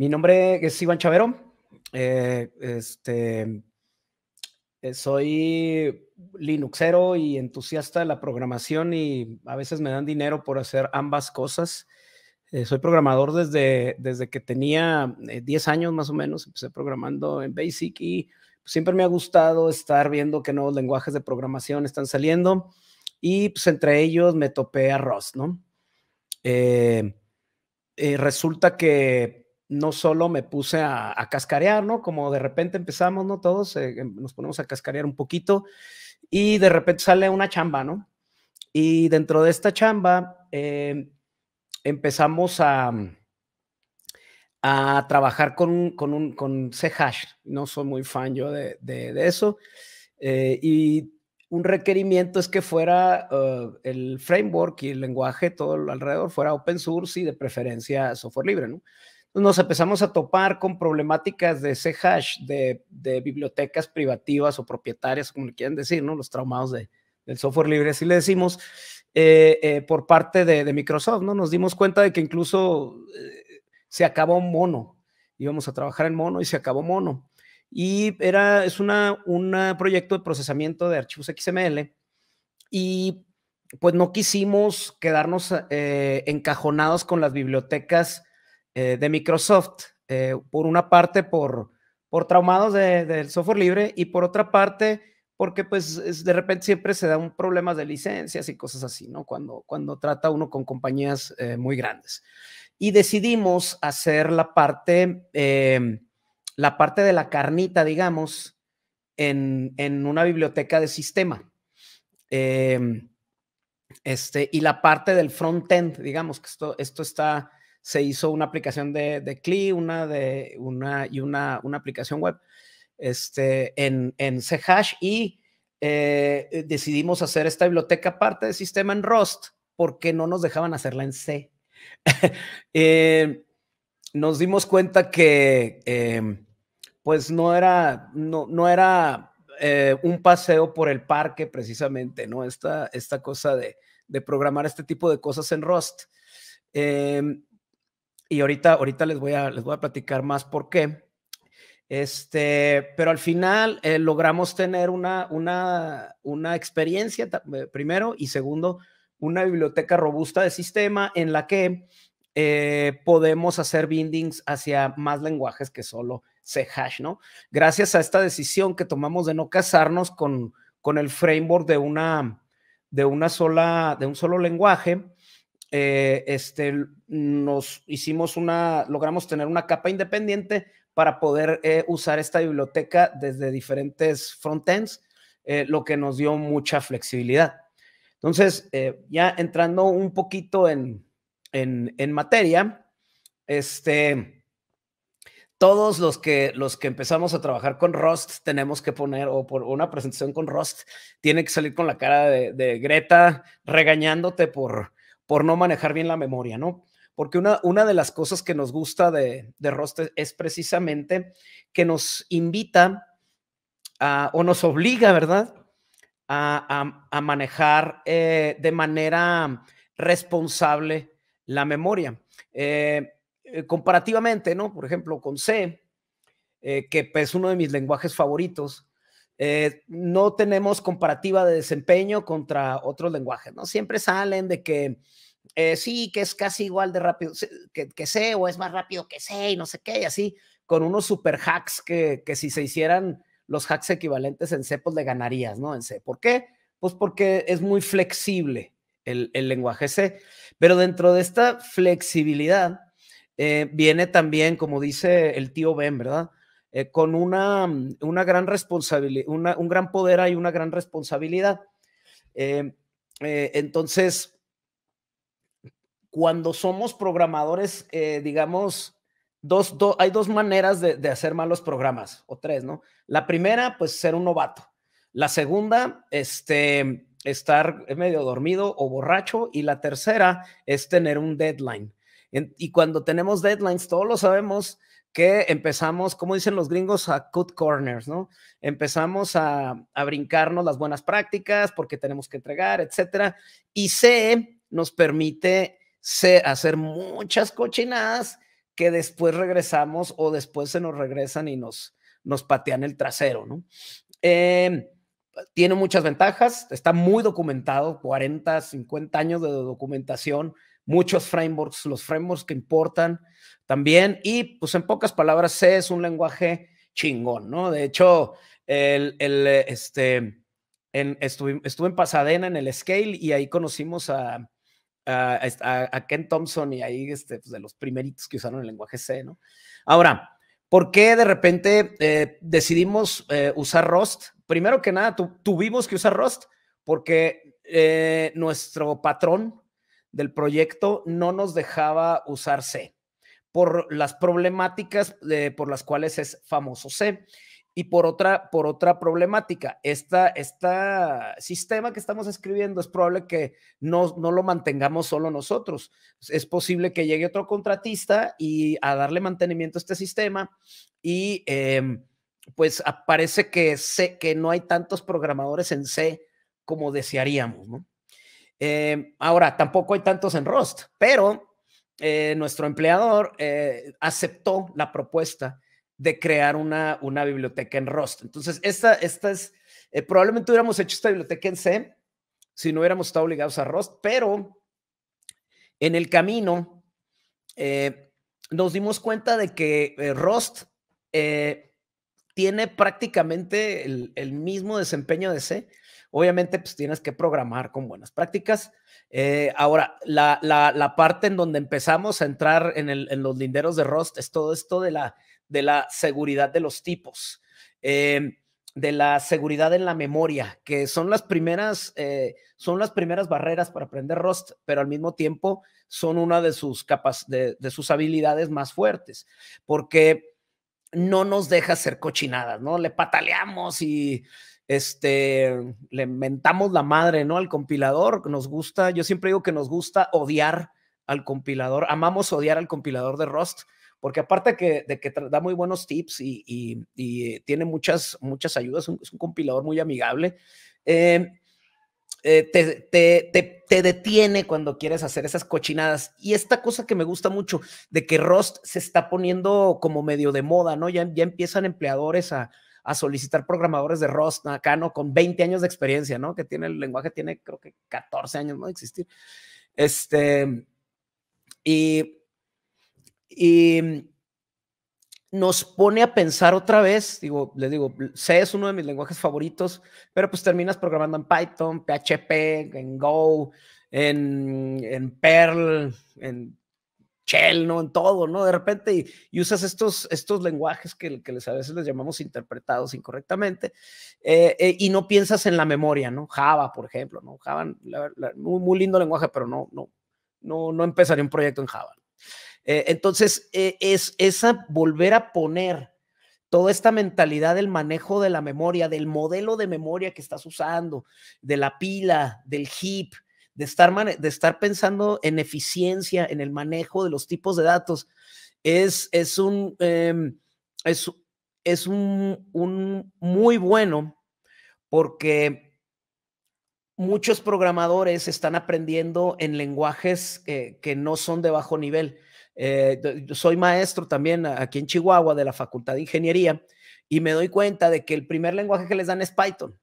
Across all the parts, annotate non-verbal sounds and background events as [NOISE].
Mi nombre es Iván Chavero. Eh, este, eh, soy Linuxero y entusiasta de la programación y a veces me dan dinero por hacer ambas cosas. Eh, soy programador desde, desde que tenía 10 años más o menos. Empecé programando en Basic y siempre me ha gustado estar viendo qué nuevos lenguajes de programación están saliendo. Y pues entre ellos me topé a Rust, ¿no? resulta que no solo me puse a, a, cascarear, ¿no? Como de repente empezamos, ¿no? Todos eh, em, nos ponemos a cascarear un poquito y de repente sale una chamba, ¿no? Y dentro de esta chamba eh, empezamos a, mm, a trabajar con, con, un, con C-Hash. No soy muy fan yo de, eso. Eh, y un requerimiento es que fuera uh, el framework y el lenguaje, todo alrededor, fuera open source y de preferencia software libre, ¿no? nos empezamos a topar con problemáticas de c hash de, bibliotecas privativas o propietarias, como le quieran decir, ¿no? Los traumados de, del software libre, así le decimos, eh, eh, por parte de, Microsoft, ¿no? Nos dimos cuenta de que incluso eh, se acabó mono, íbamos a trabajar en mono y se acabó mono. Y era, es una, un proyecto de procesamiento de archivos XML y pues no quisimos quedarnos encajonados con las bibliotecas eh, de Microsoft, eh, por una parte por, por traumados del software libre y por otra parte porque pues de repente siempre se dan problemas de licencias y cosas así, ¿no? Cuando, cuando trata uno con compañías eh, muy grandes. Y decidimos hacer la parte, em, la parte de la carnita, digamos, en, una biblioteca de sistema. Em, este, y la parte del front-end, digamos que esto, esto está se hizo una aplicación de, de CLI, una de una y una, aplicación web este, en, en C hash y eh, eh, decidimos hacer esta biblioteca parte del sistema en Rust porque no nos dejaban hacerla en C. [LAUGHS] Eh, nos dimos cuenta que em, pues no era, no, era un paseo por el parque precisamente, ¿no? Esta, esta cosa de, programar este tipo de cosas en Rust. Em, y ahorita, ahorita les, voy a, les voy a platicar más por qué. Este, pero al final eh, logramos tener una, una, una experiencia, eh, primero, y segundo, una biblioteca robusta de sistema en la que eh, podemos hacer bindings hacia más lenguajes que solo C hash, ¿no? Gracias a esta decisión que tomamos de no casarnos con, con el framework de una, de una sola, de un solo lenguaje, eh, este, nos hicimos una, logramos tener una capa independiente para poder eh, usar esta biblioteca desde diferentes frontends, eh, lo que nos dio mucha flexibilidad. Entonces, ya entrando un poquito en, en, en, materia, este, todos los que, los que empezamos a trabajar con Rust tenemos que poner, o por una presentación con Rust, tiene que salir con la cara de, de Greta regañándote por, por no manejar bien la memoria, ¿no? Porque una, de las cosas que nos gusta de, de Rost es precisamente que nos invita o nos obliga, ¿verdad? A, manejar eh, de manera responsable la memoria. Eh, eh, comparativamente, ¿no? Por ejemplo, con C, que pues, es uno de mis lenguajes favoritos, eh, no tenemos comparativa de desempeño contra otros lenguajes, ¿no? Siempre salen de que eh, sí, que es casi igual de rápido que, C o es más rápido que C y no sé qué, y así, con unos super hacks que, que si se hicieran los hacks equivalentes en C, pues le ganarías, ¿no? En C. ¿Por qué? Pues porque es muy flexible el, lenguaje C. Pero dentro de esta flexibilidad eh, viene también, como dice el tío Ben, ¿verdad? Eh, con mm, una, gran responsabilidad, un gran poder hay una gran responsabilidad. entonces, cuando somos programadores, eh, digamos, hay dos maneras de, hacer malos programas, o tres, ¿no? La primera, pues ser un novato. La segunda, este, estar medio dormido o borracho. Y la tercera es tener un deadline. y cuando tenemos deadlines, todos lo sabemos, que empezamos, como dicen los gringos, a cut corners, ¿no? Empezamos a, brincarnos las buenas prácticas porque tenemos que entregar, etcétera. Y C nos permite hacer muchas cochinadas que después regresamos o después se nos regresan y nos, nos patean el trasero, ¿no? Em, tiene muchas ventajas, está muy documentado, 40, 50 años de documentación muchos frameworks, los frameworks que importan también. Y pues en pocas palabras, C es un lenguaje chingón, ¿no? De hecho, el, este, estuve, en Pasadena en el Scale y ahí conocimos a, a, Ken Thompson y ahí este, pues de los primeritos que usaron el lenguaje C, ¿no? Ahora, ¿por qué de repente eh, decidimos eh, usar Rust? Primero que nada, tuvimos que usar Rust porque eh, nuestro patrón del proyecto no nos dejaba usar C por las problemáticas por las cuales es famoso C y por otra, por otra problemática. este sistema que estamos escribiendo es probable que no, no lo mantengamos solo nosotros. Es posible que llegue otro contratista y a darle mantenimiento a este sistema y em, pues parece que, que no hay tantos programadores en C como desearíamos, ¿no? Eh, ahora, tampoco hay tantos en Rust, pero eh, nuestro empleador eh, aceptó la propuesta de crear una, biblioteca en Rust. Entonces, esta, esta es, probablemente hubiéramos hecho esta biblioteca en C si no hubiéramos estado obligados a Rust, pero en el camino nos dimos cuenta de que Rust tiene prácticamente el, el mismo desempeño de C, obviamente pues tienes que programar con buenas prácticas. Eh, ahora, la, parte en donde empezamos a entrar en, los linderos de Rust es todo esto de la, de la seguridad de los tipos, eh, de la seguridad en la memoria, que son las, primeras, eh, son las primeras barreras para aprender Rust, pero al mismo tiempo son una de sus, capas, de, sus habilidades más fuertes, porque no nos deja ser cochinadas, ¿no? Le pataleamos y este, le mentamos la madre, ¿no? Al compilador, nos gusta, yo siempre digo que nos gusta odiar al compilador, amamos odiar al compilador de Rust, porque aparte que, de que da muy buenos tips y, tiene muchas, muchas ayudas, es un, compilador muy amigable, eh, eh, te, detiene cuando quieres hacer esas cochinadas. Y esta cosa que me gusta mucho, de que Rust se está poniendo como medio de moda, ¿no? Ya, ya empiezan empleadores a a solicitar programadores de Rust acá, ¿no? Con 20 años de experiencia, ¿no? Que tiene el lenguaje, tiene creo que 14 años, ¿no? De existir. Este, y, y nos pone a pensar otra vez, digo, les digo, C es uno de mis lenguajes favoritos, pero pues terminas programando en Python, PHP, en Go, en, en Perl, en shell, ¿no? En todo, ¿no? De repente y, usas estos, estos lenguajes que, les, a veces les llamamos interpretados incorrectamente eh, eh, y no piensas en la memoria, ¿no? Java, por ejemplo, ¿no? Java, muy, lindo lenguaje, pero no, no, no, no empezaría un proyecto en Java. Eh, entonces, es esa volver a poner toda esta mentalidad del manejo de la memoria, del modelo de memoria que estás usando, de la pila, del heap, de estar, de estar pensando en eficiencia, en el manejo de los tipos de datos, es, es, un, em, es, un, muy bueno porque muchos programadores están aprendiendo en lenguajes que no son de bajo nivel. Eh, yo soy maestro también aquí en Chihuahua de la Facultad de Ingeniería y me doy cuenta de que el primer lenguaje que les dan es Python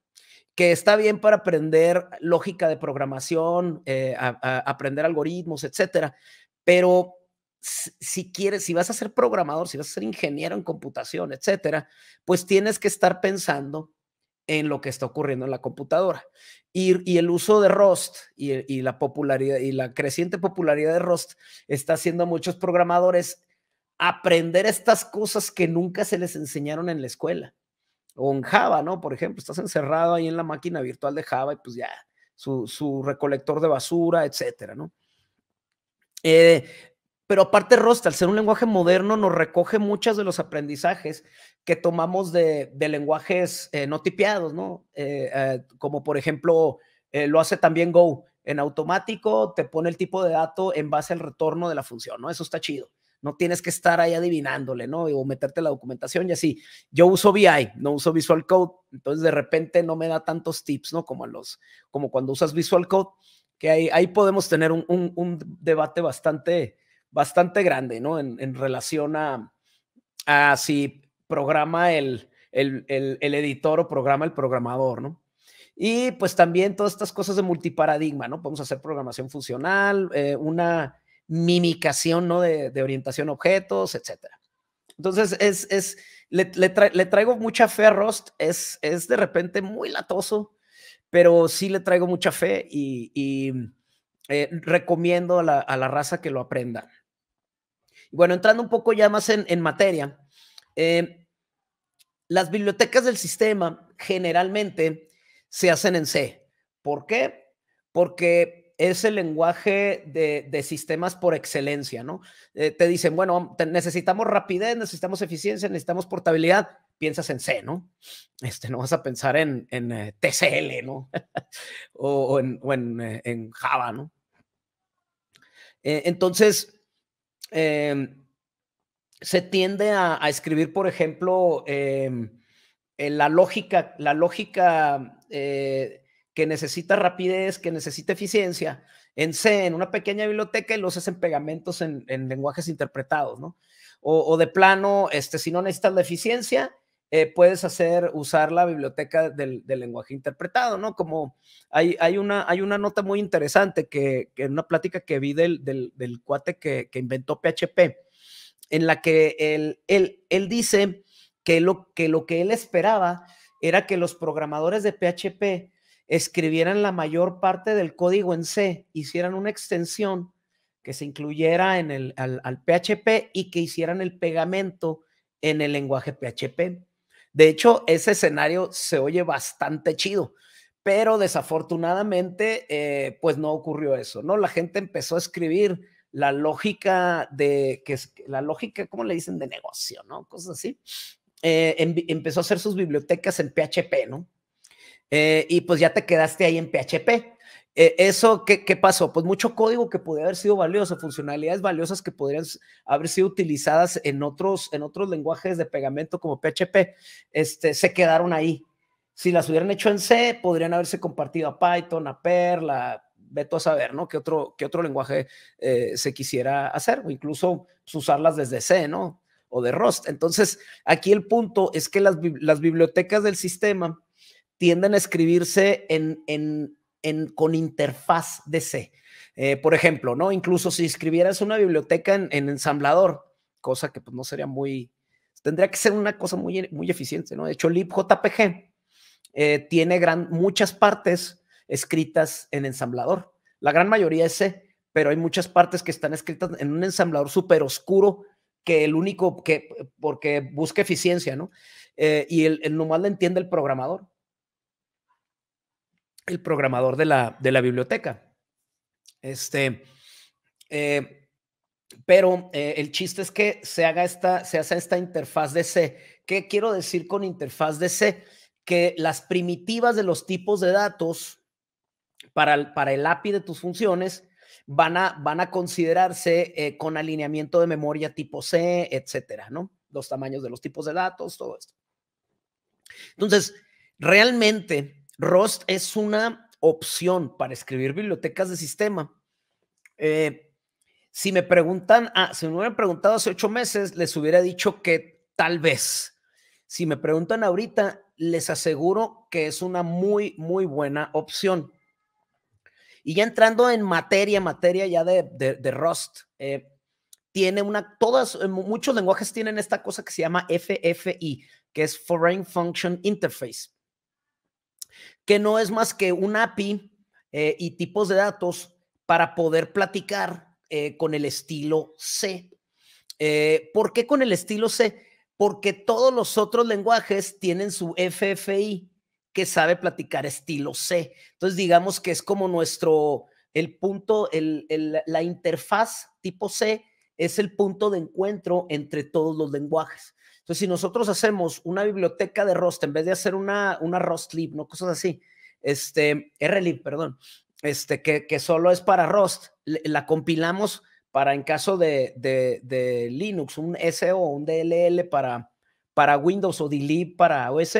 que está bien para aprender lógica de programación, eh, aprender algoritmos, etcétera. Pero si quieres, si vas a ser programador, si vas a ser ingeniero en computación, etcétera, pues tienes que estar pensando en lo que está ocurriendo en la computadora. Y, el uso de Rust y, la popularidad y la creciente popularidad de Rust está haciendo a muchos programadores aprender estas cosas que nunca se les enseñaron en la escuela o en Java, ¿no? Por ejemplo, estás encerrado ahí en la máquina virtual de Java y pues ya, su, recolector de basura, etcétera, ¿no? Eh, pero aparte, Rust, al ser un lenguaje moderno, nos recoge muchos de los aprendizajes que tomamos de, lenguajes eh, no tipeados, ¿no? Eh, como por ejemplo, lo hace también Go. En automático te pone el tipo de dato en base al retorno de la función, ¿no? Eso está chido no tienes que estar ahí adivinándole, ¿no? O meterte la documentación y así. Yo uso BI, no uso Visual Code, entonces de repente no me da tantos tips, ¿no? Como, los, como cuando usas Visual Code, que ahí, podemos tener un, debate bastante, bastante grande, ¿no? En, relación a, a, si programa el, el, editor o programa el programador, ¿no? Y pues también todas estas cosas de multiparadigma, ¿no? Podemos hacer programación funcional, eh, una mimicación ¿no? de, orientación objetos, etc. Entonces, es, es le, traigo mucha fe a Rust, es, es de repente muy latoso, pero sí le traigo mucha fe y, mm, eh, recomiendo a la, raza que lo aprenda. bueno, entrando un poco ya más en, materia, eh, las bibliotecas del sistema generalmente se hacen en C. ¿Por qué? Porque es el lenguaje de, sistemas por excelencia, ¿no? Eh, te dicen, bueno, necesitamos rapidez, necesitamos eficiencia, necesitamos portabilidad. Piensas en C, ¿no? Este, no vas a pensar en, eh, TCL, ¿no? [LAUGHS] o, eh, en, Java, ¿no? entonces, se tiende a, a, escribir, por ejemplo, la lógica, la lógica que necesita rapidez, que necesita eficiencia, en C, en una pequeña biblioteca y los hacen pegamentos en, lenguajes interpretados, ¿no? O, de plano, este, si no necesitas la eficiencia, eh, puedes hacer, usar la biblioteca del, lenguaje interpretado, ¿no? Como hay, una, hay una nota muy interesante que, en una plática que vi del, del, cuate que, inventó PHP, en la que él, él, él dice que lo, que lo que él esperaba era que los programadores de PHP escribieran la mayor parte del código en C, hicieran una extensión que se incluyera en el, al, PHP y que hicieran el pegamento en el lenguaje PHP. De hecho, ese escenario se oye bastante chido, pero desafortunadamente, eh, pues no ocurrió eso, ¿no? La gente empezó a escribir la lógica de, que es la lógica, ¿cómo le dicen? De negocio, ¿no? Cosas así. Eh, empezó a hacer sus bibliotecas en PHP, ¿no? Eh, y pues ya te quedaste ahí en PHP. Eh, ¿Eso ¿qué, pasó? Pues mucho código que podría haber sido valioso, funcionalidades valiosas que podrían haber sido utilizadas en otros, en otros lenguajes de pegamento como PHP, este, se quedaron ahí. Si las hubieran hecho en C, podrían haberse compartido a Python, a Perl, a Beto a saber, ¿no? ¿Qué otro, otro lenguaje eh, se quisiera hacer? O incluso pues, usarlas desde C, ¿no? O de Rust. Entonces, aquí el punto es que las, las bibliotecas del sistema tienden a escribirse en, con interfaz de C. Eh, por ejemplo, ¿no? Incluso si escribieras una biblioteca en, ensamblador, cosa que pues, no sería muy, tendría que ser una cosa muy, muy eficiente, ¿no? De hecho, libjpg eh, tiene muchas partes escritas en ensamblador. La gran mayoría es C, pero hay muchas partes que están escritas en un ensamblador súper oscuro que el único que, porque busca eficiencia, ¿no? Eh, y el, nomás lo entiende el programador el programador de la, de la biblioteca. Este, eh, pero eh, el chiste es que se haga esta, se hace esta interfaz de C. ¿Qué quiero decir con interfaz de C? Que las primitivas de los tipos de datos para el, para el API de tus funciones van a, van a considerarse eh, con alineamiento de memoria tipo C, etcétera, ¿no? Los tamaños de los tipos de datos, todo esto. Entonces, realmente Rust es una opción para escribir bibliotecas de sistema. Eh, si me preguntan, ah, si me hubieran preguntado hace ocho meses, les hubiera dicho que tal vez. Si me preguntan ahorita, les aseguro que es una muy, muy buena opción. Y ya entrando en materia, materia ya de, de, Rust, eh, tiene una, todas, eh, muchos lenguajes tienen esta cosa que se llama FFI, que es Foreign Function Interface que no es más que un API eh, y tipos de datos para poder platicar eh, con el estilo C. Eh, ¿Por qué con el estilo C? Porque todos los otros lenguajes tienen su FFI que sabe platicar estilo C. Entonces, digamos que es como nuestro, el punto, la interfaz tipo C es el punto de encuentro entre todos los lenguajes. Entonces, si nosotros hacemos una biblioteca de ROST en vez de hacer una, una ¿no? Cosas así, este, RLib, perdón, este, que, solo es para ROST, la compilamos para en caso de, Linux, un SO, un DLL para, para Windows o DLib para OS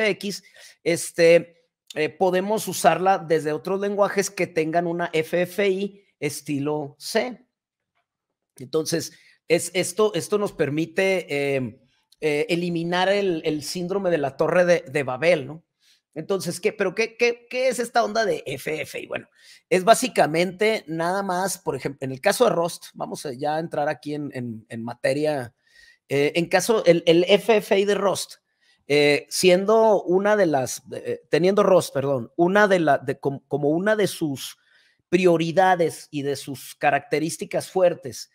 este, eh, podemos usarla desde otros lenguajes que tengan una FFI estilo C. Entonces, es, esto, esto nos permite eh, eh, eliminar el, síndrome de la torre de, Babel, ¿no? Entonces, ¿qué, pero qué, es esta onda de FF? Y bueno, es básicamente nada más, por ejemplo, en el caso de Rust, vamos a ya entrar aquí en, materia, eh, en caso, el, el FFI de Rust, eh, siendo una de las, teniendo Rost, perdón, una de la, como, una de sus prioridades y de sus características fuertes,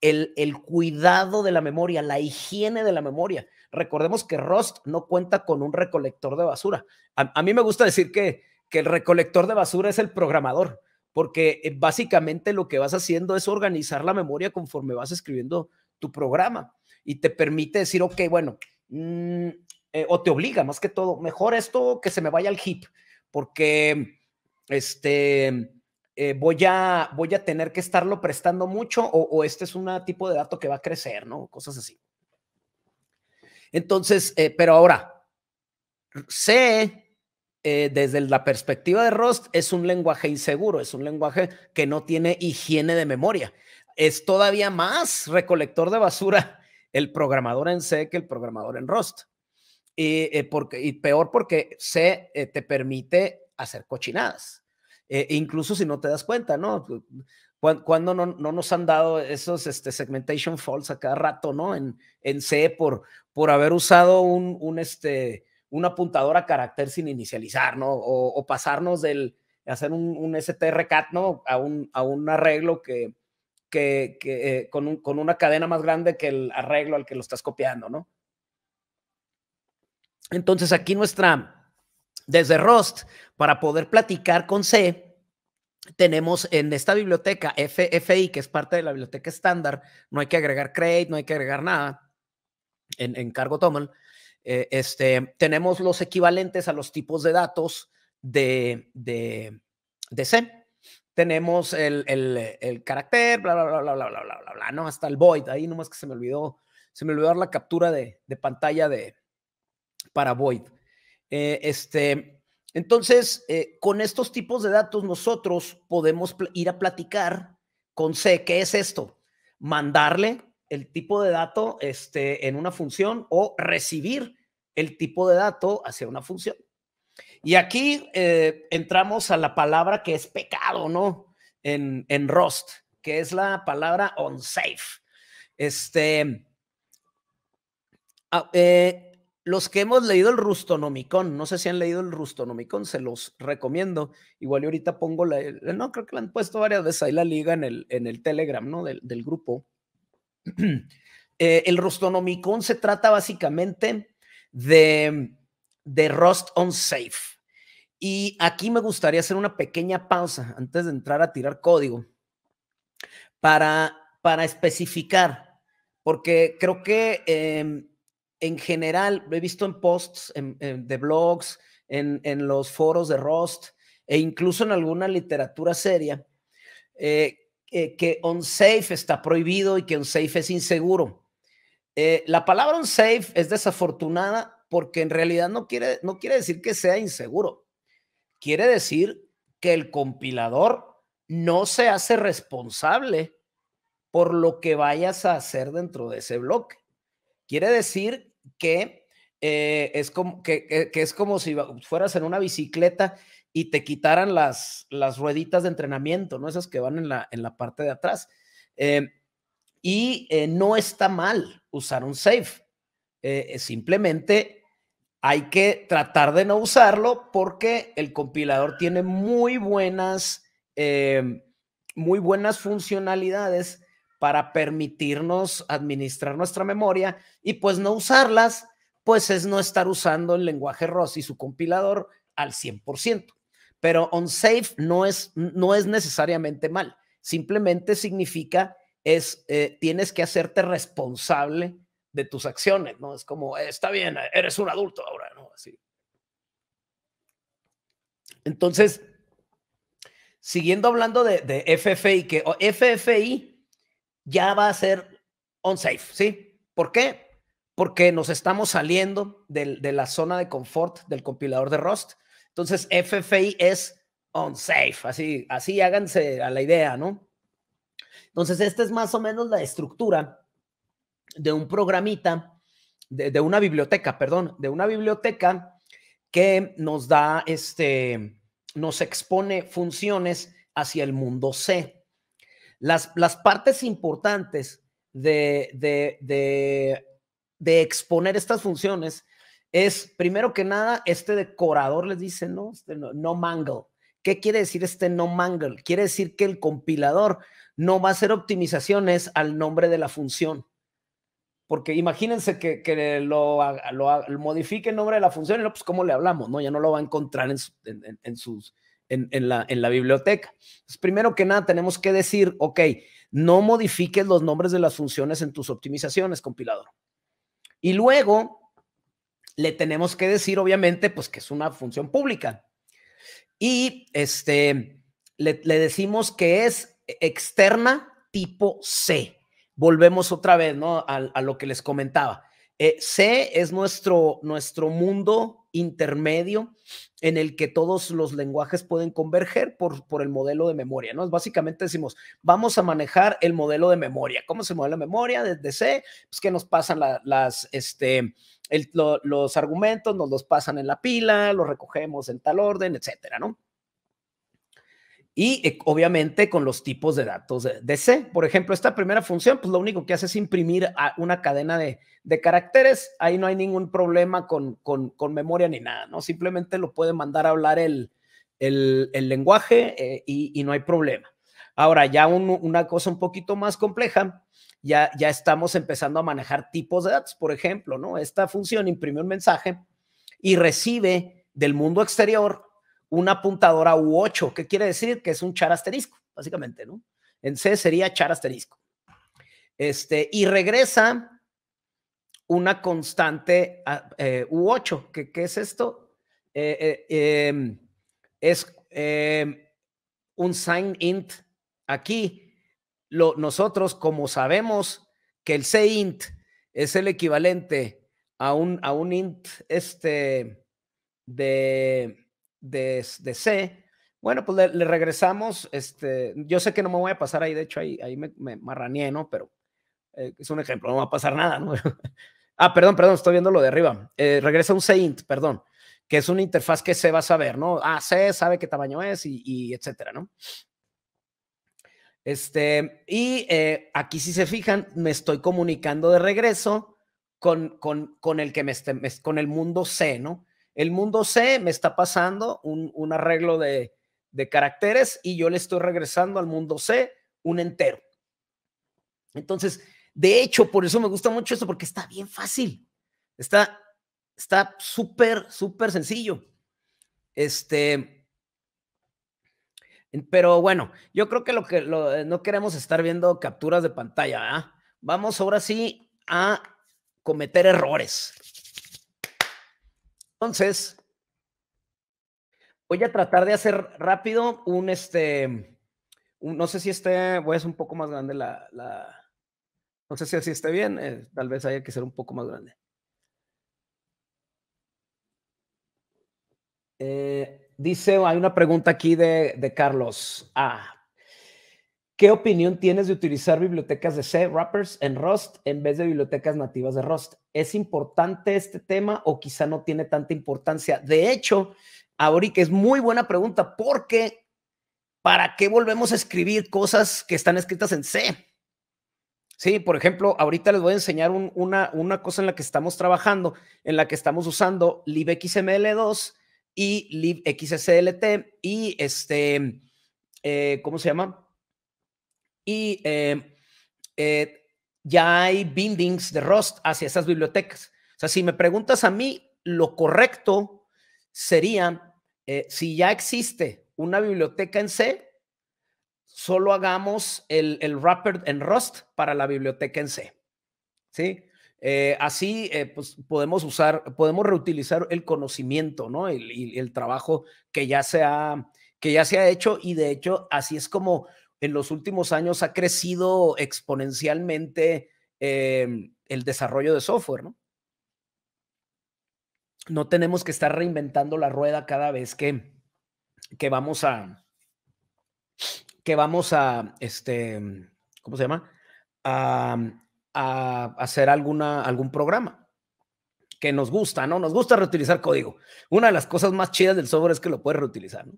el, cuidado de la memoria, la higiene de la memoria. Recordemos que Rust no cuenta con un recolector de basura. A, mí me gusta decir que, que el recolector de basura es el programador, porque eh, básicamente lo que vas haciendo es organizar la memoria conforme vas escribiendo tu programa y te permite decir, ok, bueno, mm, eh, o te obliga más que todo, mejor esto que se me vaya al hip porque este, eh, voy, a, voy a tener que estarlo prestando mucho o, este es un tipo de dato que va a crecer, ¿no? Cosas así. Entonces, eh, pero ahora, C, eh, desde la perspectiva de Rust, es un lenguaje inseguro, es un lenguaje que no tiene higiene de memoria. Es todavía más recolector de basura el programador en C que el programador en Rust. Y, porque, y peor porque C te permite hacer cochinadas. Eh, incluso si no te das cuenta, ¿no? Cuando no, nos han dado esos este, segmentation faults a cada rato, ¿no? En, en C por, por haber usado un, este, apuntador a carácter sin inicializar, ¿no? O, pasarnos del hacer un, un STRCAT, ¿no? A un, a un arreglo que, que, eh, con, con, una cadena más grande que el arreglo al que lo estás copiando, ¿no? Entonces aquí nuestra, desde Rust, para poder platicar con C, tenemos en esta biblioteca FFI, que es parte de la biblioteca estándar, no hay que agregar create, no hay que agregar nada en, cargo toml. Eh, este, tenemos los equivalentes a los tipos de datos de, de, C. Tenemos el, el, el, carácter, bla, bla, bla, bla, bla, bla, bla, bla, no, hasta el void. Ahí nomás que se me olvidó, se me olvidó la captura de, de pantalla de, para void. Eh, este, entonces, eh, con estos tipos de datos nosotros podemos ir a platicar con C, ¿qué es esto? Mandarle el tipo de dato este, en una función o recibir el tipo de dato hacia una función. Y aquí eh, entramos a la palabra que es pecado, ¿no? En, en Rust, que es la palabra unsafe. Este, ah, los que hemos leído el Rustonomicon, no sé si han leído el Rustonomicon, se los recomiendo. Igual y ahorita pongo la, eh, no, creo que la han puesto varias veces ahí la liga en el, en el Telegram, ¿no? Del, grupo. [CLEARS THROAT] Eh, el Rustonomicon se trata básicamente de, de Rust on Safe. Y aquí me gustaría hacer una pequeña pausa antes de entrar a tirar código para, para especificar, porque creo que em, en general, lo he visto en posts en, de blogs, en, en, los foros de Rust e incluso en alguna literatura seria, eh, eh que unsafe está prohibido y que unsafe es inseguro. Eh, la palabra unsafe es desafortunada porque en realidad no quiere, no quiere decir que sea inseguro. Quiere decir que el compilador no se hace responsable por lo que vayas a hacer dentro de ese bloque. Quiere decir que, eh, es, como, que, es como si fueras en una bicicleta y te quitaran las, las rueditas de entrenamiento, ¿no? Esas que van en la, parte de atrás. Eh, y eh, no está mal usar un safe. simplemente hay que tratar de no usarlo porque el compilador tiene muy buenas, muy buenas funcionalidades para permitirnos administrar nuestra memoria y pues no usarlas, pues es no estar usando el lenguaje ROS y su compilador al 100%. Pero unsafe no es, no es necesariamente mal, simplemente significa es eh, tienes que hacerte responsable de tus acciones, ¿no? Es como, está bien, eres un adulto ahora, ¿no? Así. Entonces, siguiendo hablando de, de FFI, que FFI ya va a ser unsafe, ¿sí? ¿Por qué? Porque nos estamos saliendo de la zona de confort del compilador de Rust. Entonces, FFI es unsafe, así, así háganse a la idea, ¿no? Entonces, esta es más o menos la estructura de un programita, de, de una biblioteca, perdón, de una biblioteca que nos da, este, nos expone funciones hacia el mundo C. Las, partes importantes de, exponer estas funciones es, primero que nada, este decorador les dice, este no, no, mangle. ¿Qué quiere decir este no mangle? Quiere decir que el compilador no va a hacer optimizaciones al nombre de la función. Porque imagínense que, lo, modifique el nombre de la función y no, pues cómo le hablamos, ¿no? Ya no lo va a encontrar en, en, sus, en, la, biblioteca. primero que nada, tenemos que decir, ok, no modifiques los nombres de las funciones en tus optimizaciones, compilador. Y luego le tenemos que decir, obviamente, pues que es una función pública. Y este, le, decimos que es externa tipo C. Volvemos otra vez, ¿no? A, lo que les comentaba. Eh, C es nuestro, nuestro mundo intermedio en el que todos los lenguajes pueden converger por, por el modelo de memoria, ¿no? Básicamente decimos, vamos a manejar el modelo de memoria. ¿Cómo se mueve la memoria desde C? Pues que nos pasan las, este, los argumentos, nos los pasan en la pila, los recogemos en tal orden, etcétera, ¿no? Y eh, obviamente con los tipos de datos de, C. Por ejemplo, esta primera función, pues lo único que hace es imprimir a una cadena de, caracteres. Ahí no hay ningún problema con, con, con, memoria ni nada, ¿no? Simplemente lo puede mandar a hablar el, el, lenguaje eh, y, y, no hay problema. Ahora, ya una cosa un poquito más compleja, ya, ya estamos empezando a manejar tipos de datos. Por ejemplo, ¿no? Esta función imprime un mensaje y recibe del mundo exterior una apuntadora U8, que quiere decir que es un char asterisco, básicamente, ¿no? En C sería char asterisco. Este, y regresa una constante eh, U8, ¿qué es esto? Eh, eh, em, es em, un sign int aquí. Lo, nosotros, como sabemos que el C int es el equivalente a un, a un int este de de, C, bueno, pues le, regresamos. Este, yo sé que no me voy a pasar ahí, de hecho, ahí, me, me ¿no? Pero eh, es un ejemplo, no va a pasar nada, ¿no? [LAUGHS] ah, perdón, perdón, estoy viendo lo de arriba. Eh, regresa un CINT, perdón, que es una interfaz que C va a saber, ¿no? Ah, C sabe qué tamaño es y, etcétera, ¿no? Este, y eh, aquí, si se fijan, me estoy comunicando de regreso con, con, con el que me, esté, con el mundo C, ¿no? El mundo C me está pasando un, arreglo de, caracteres y yo le estoy regresando al mundo C un entero. Entonces, de hecho, por eso me gusta mucho esto, porque está bien fácil. Está está súper, súper sencillo. Este. Pero bueno, yo creo que lo que eh, no queremos estar viendo capturas de pantalla. Vamos ahora sí a cometer errores. Entonces, voy a tratar de hacer rápido un este. no sé si esté. Voy a hacer un poco más grande la. no sé si así esté bien. Eh, tal vez haya que ser un poco más grande. Eh, dice, hay una pregunta aquí de, de Carlos. Ah, ¿Qué opinión tienes de utilizar bibliotecas de C, wrappers, en Rust en vez de bibliotecas nativas de Rust? ¿Es importante este tema o quizá no tiene tanta importancia? De hecho, ahorita es muy buena pregunta porque ¿para qué volvemos a escribir cosas que están escritas en C? Sí, por ejemplo, ahorita les voy a enseñar una, una cosa en la que estamos trabajando, en la que estamos usando libxml2 y libxslt y este, eh, ¿cómo se llama? y eh, eh, ya hay bindings de Rust hacia esas bibliotecas. O sea, si me preguntas a mí, lo correcto sería, eh, si ya existe una biblioteca en C, solo hagamos el, el, wrapper en Rust para la biblioteca en C. ¿Sí? así pues, podemos usar, podemos reutilizar el conocimiento, ¿no? Y el, trabajo que ya, que ya se ha hecho y de hecho así es como en los últimos años ha crecido exponencialmente em, el desarrollo de software, ¿no? No tenemos que estar reinventando la rueda cada vez que, que vamos a, que vamos a, este, em, ¿cómo se llama? Em, a, hacer alguna, algún programa que nos gusta, ¿no? Nos gusta reutilizar código. Una de las cosas más chidas del software es que lo puedes reutilizar, ¿no?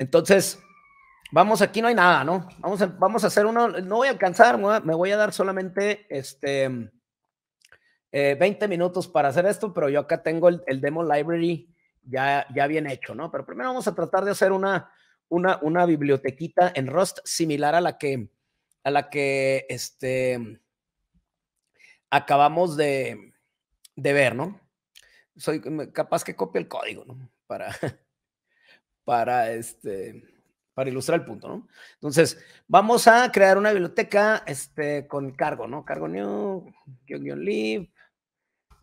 Entonces, Vamos, aquí no hay nada, ¿no? Vamos a, vamos a hacer uno, no voy a alcanzar, me voy a dar solamente este, 20 eh, minutos para hacer esto, pero yo acá tengo el, demo library ya, ya bien hecho, ¿no? Pero primero vamos a tratar de hacer una, una, una bibliotequita en Rust similar a la que, a la que este, acabamos de, ver, ¿no? Soy capaz que copie el código, ¿no? Para, [LAUGHS] para este para ilustrar el punto, ¿no? Entonces, vamos a crear una biblioteca este, con cargo, ¿no? Cargo new, guión, guión, lib,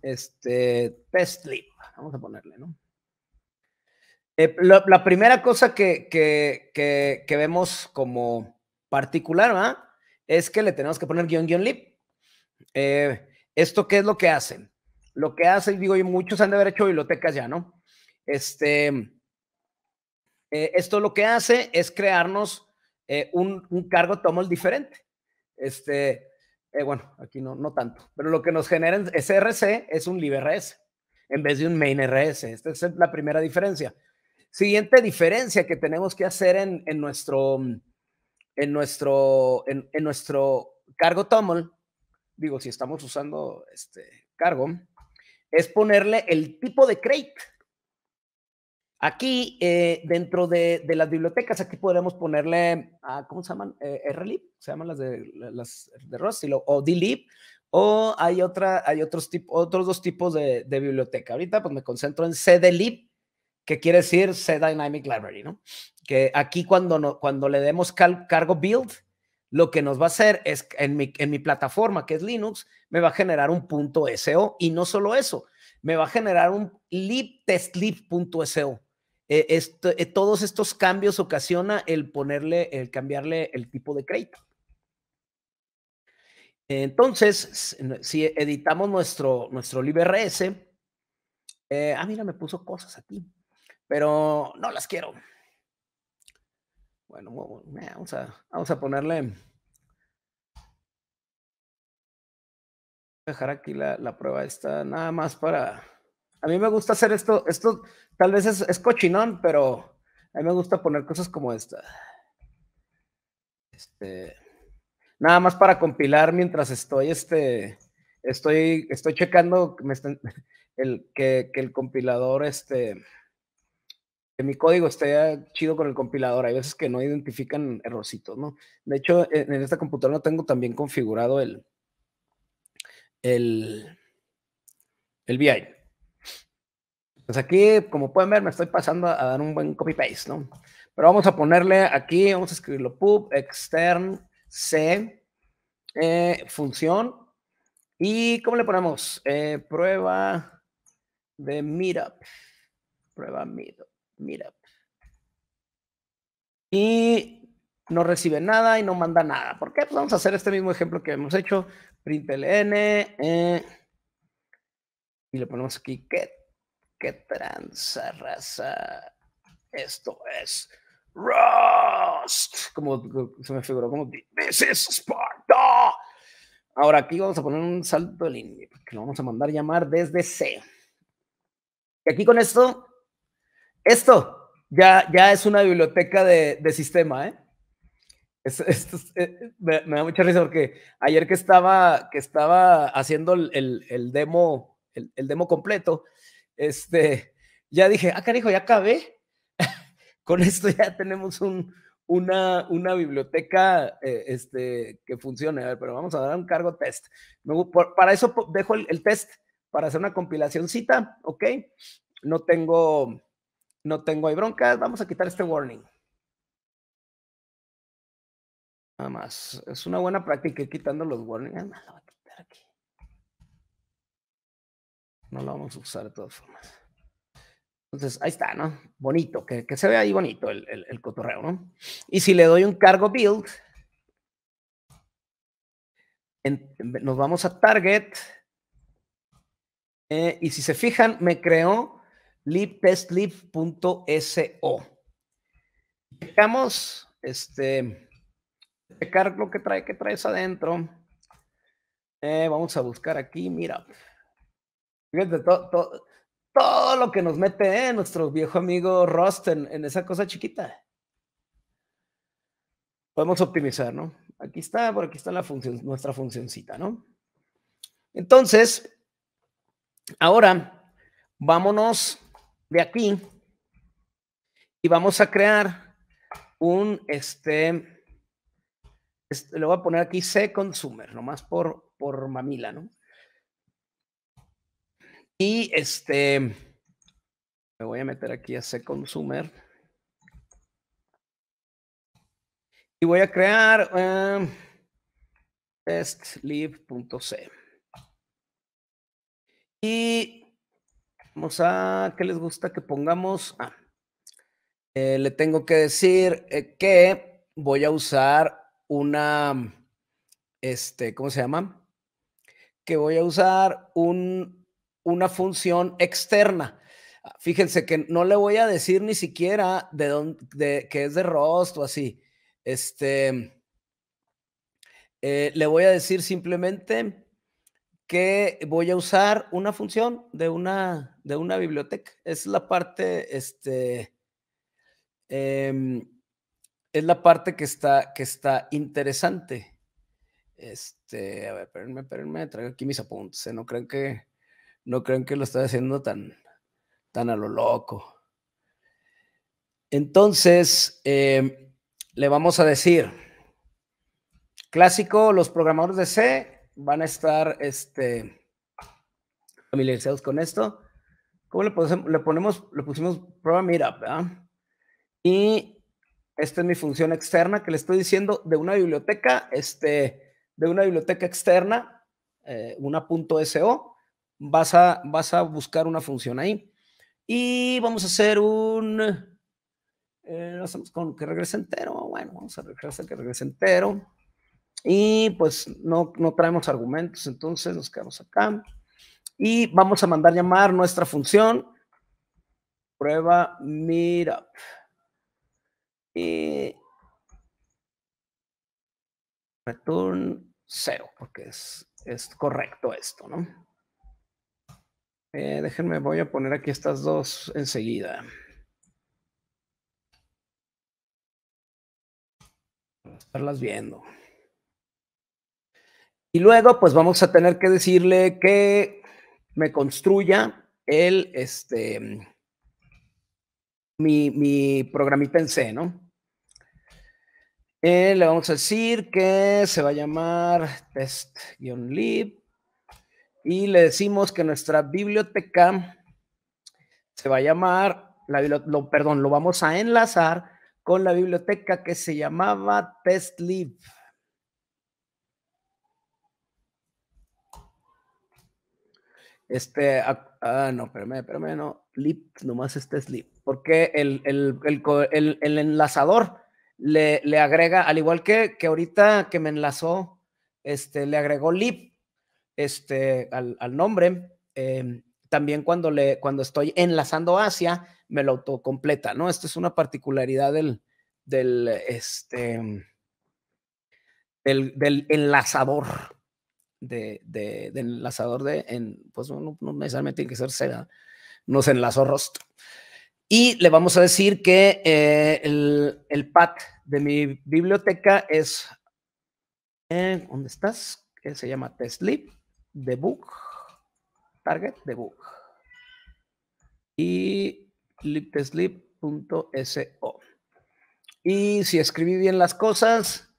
este, test lib, vamos a ponerle, ¿no? Eh, la, primera cosa que, vemos como particular, va, Es que le tenemos que poner guión, guión, lib. Eh, ¿Esto qué es lo que hacen? Lo que hacen, digo, y muchos han de haber hecho bibliotecas ya, ¿no? Este, eh, esto lo que hace es crearnos eh, un, cargo tomol diferente. Este, eh, bueno, aquí no, no tanto, pero lo que nos genera SRC es un RS en vez de un main RS. Esta es la primera diferencia. Siguiente diferencia que tenemos que hacer en, nuestro, en, nuestro, nuestro cargo tomol, digo, si estamos usando este cargo, es ponerle el tipo de crate. Aquí, eh, dentro de, las bibliotecas, aquí podemos ponerle, a, ah, ¿cómo se llaman? Eh, RLib, se llaman las de, las de o DLib, o hay, otra, hay otros, tipos, otros dos tipos de, biblioteca. Ahorita pues me concentro en CDLib, que quiere decir C Dynamic Library, ¿no? Que aquí cuando, no, cuando le demos cargo build, lo que nos va a hacer es, en mi, en mi plataforma, que es Linux, me va a generar un punto .so, y no solo eso, me va a generar un libtestlib.so eh, eh, todos estos cambios ocasiona el ponerle, el cambiarle el tipo de crédito. Entonces, si editamos nuestro, nuestro eh, ah, mira, me puso cosas aquí, pero no las quiero. Bueno, vamos a, vamos a ponerle. Dejar aquí la, la prueba esta, nada más para a mí me gusta hacer esto, esto tal vez es, cochinón, pero a mí me gusta poner cosas como esta. Este, nada más para compilar mientras estoy, este, estoy, estoy checando me [LAUGHS] el, que, el compilador, este, que mi código esté chido con el compilador. Hay veces que no identifican errorcitos, ¿no? De hecho, en, esta computadora no tengo también configurado el, el, el pues aquí, como pueden ver, me estoy pasando a dar un buen copy-paste, ¿no? Pero vamos a ponerle aquí, vamos a escribirlo pub extern c eh, función. ¿Y cómo le ponemos? Eh, prueba de meetup. Prueba meetup. Y no recibe nada y no manda nada. ¿Por qué? Pues vamos a hacer este mismo ejemplo que hemos hecho. Println. Eh, y le ponemos aquí get. ¿Qué tranza, raza? Esto es Rust. Como se me figuró, como Ahora aquí vamos a poner un salto de línea, Que lo vamos a mandar llamar desde C. Y aquí con esto, esto ya, ya es una biblioteca de, sistema, ¿eh? eh me, da mucha risa porque ayer que estaba, que estaba haciendo el, demo, el demo completo, este, ya dije, acá ah, dijo, ya acabé. [LAUGHS] Con esto ya tenemos una, biblioteca eh, este, que funcione. A ver, pero vamos a dar un cargo test. para eso dejo el, test, para hacer una compilacióncita, ¿ok? No tengo, no tengo hay broncas. Vamos a quitar este warning. Nada más. Es una buena práctica ir quitando los warnings. a quitar aquí. No lo vamos a usar de todas formas. Entonces, ahí está, ¿no? Bonito, que, se vea ahí bonito el, cotorreo, ¿no? Y si le doy un cargo build, nos vamos a target. Eh, y si se fijan, me creó libtestlib.so. Dejamos este, checar este lo que trae, que traes adentro. Eh, vamos a buscar aquí, mira. Fíjate, todo, lo que nos mete ¿eh? nuestro viejo amigo Rust en, esa cosa chiquita. Podemos optimizar, ¿no? Aquí está, por aquí está la función, nuestra funcioncita, ¿no? Entonces, ahora vámonos de aquí y vamos a crear un, este, este le voy a poner aquí C consumer, nomás por, por mamila, ¿no? Y este, me voy a meter aquí a C-Consumer. Y voy a crear eh, testlib.c. Y vamos a, ¿qué les gusta que pongamos? Ah, eh, le tengo que decir eh, que voy a usar una, este, ¿cómo se llama? Que voy a usar un una función externa. Fíjense que no le voy a decir ni siquiera de dónde, de, que es de ROST o así. Este, eh, le voy a decir simplemente que voy a usar una función de una, de una biblioteca. Es la parte, este, em, es la parte que está, que está interesante. Este, a ver, espérenme, espérenme, traigo aquí mis apuntes. ¿eh? No crean que no crean que lo está haciendo tan, tan a lo loco. Entonces, eh, le vamos a decir, clásico, los programadores de C van a estar este, familiarizados con esto. ¿Cómo le, ponemos? Le, ponemos, le pusimos prueba meetup, ¿verdad? Y esta es mi función externa que le estoy diciendo de una biblioteca, este, de una biblioteca externa, eh, .so, vas a, vas a buscar una función ahí. Y vamos a hacer un... Eh, hacemos con que regrese entero. Bueno, vamos a regresar que regrese entero. Y pues no, traemos argumentos, entonces nos quedamos acá. Y vamos a mandar llamar nuestra función prueba meetup. Y return 0, porque es correcto esto, ¿no? Eh, déjenme, voy a poner aquí estas dos enseguida. Para estarlas viendo. Y luego, pues vamos a tener que decirle que me construya el, este, mi, programita en C, ¿no? Eh, le vamos a decir que se va a llamar test-lib y le decimos que nuestra biblioteca se va a llamar, la, lo, perdón, lo vamos a enlazar con la biblioteca que se llamaba TestLib. Este, ah, no, espérame, espérame, no, lib, nomás este es lib, porque el, enlazador le, agrega, al igual que, que ahorita que me enlazó, este, le agregó lib, este, al, nombre. Em, también cuando, le, cuando estoy enlazando Asia me lo autocompleta, ¿no? Esta es una particularidad del, del, este, del, del enlazador, de, del enlazador de, pues no, necesariamente tiene que ser seda, nos enlazó rostro. Y le vamos a decir que eh, el, el de mi biblioteca es, eh, ¿dónde estás? Que se llama TestLib debug, target debug y liptesleep.so. Y si escribí bien las cosas,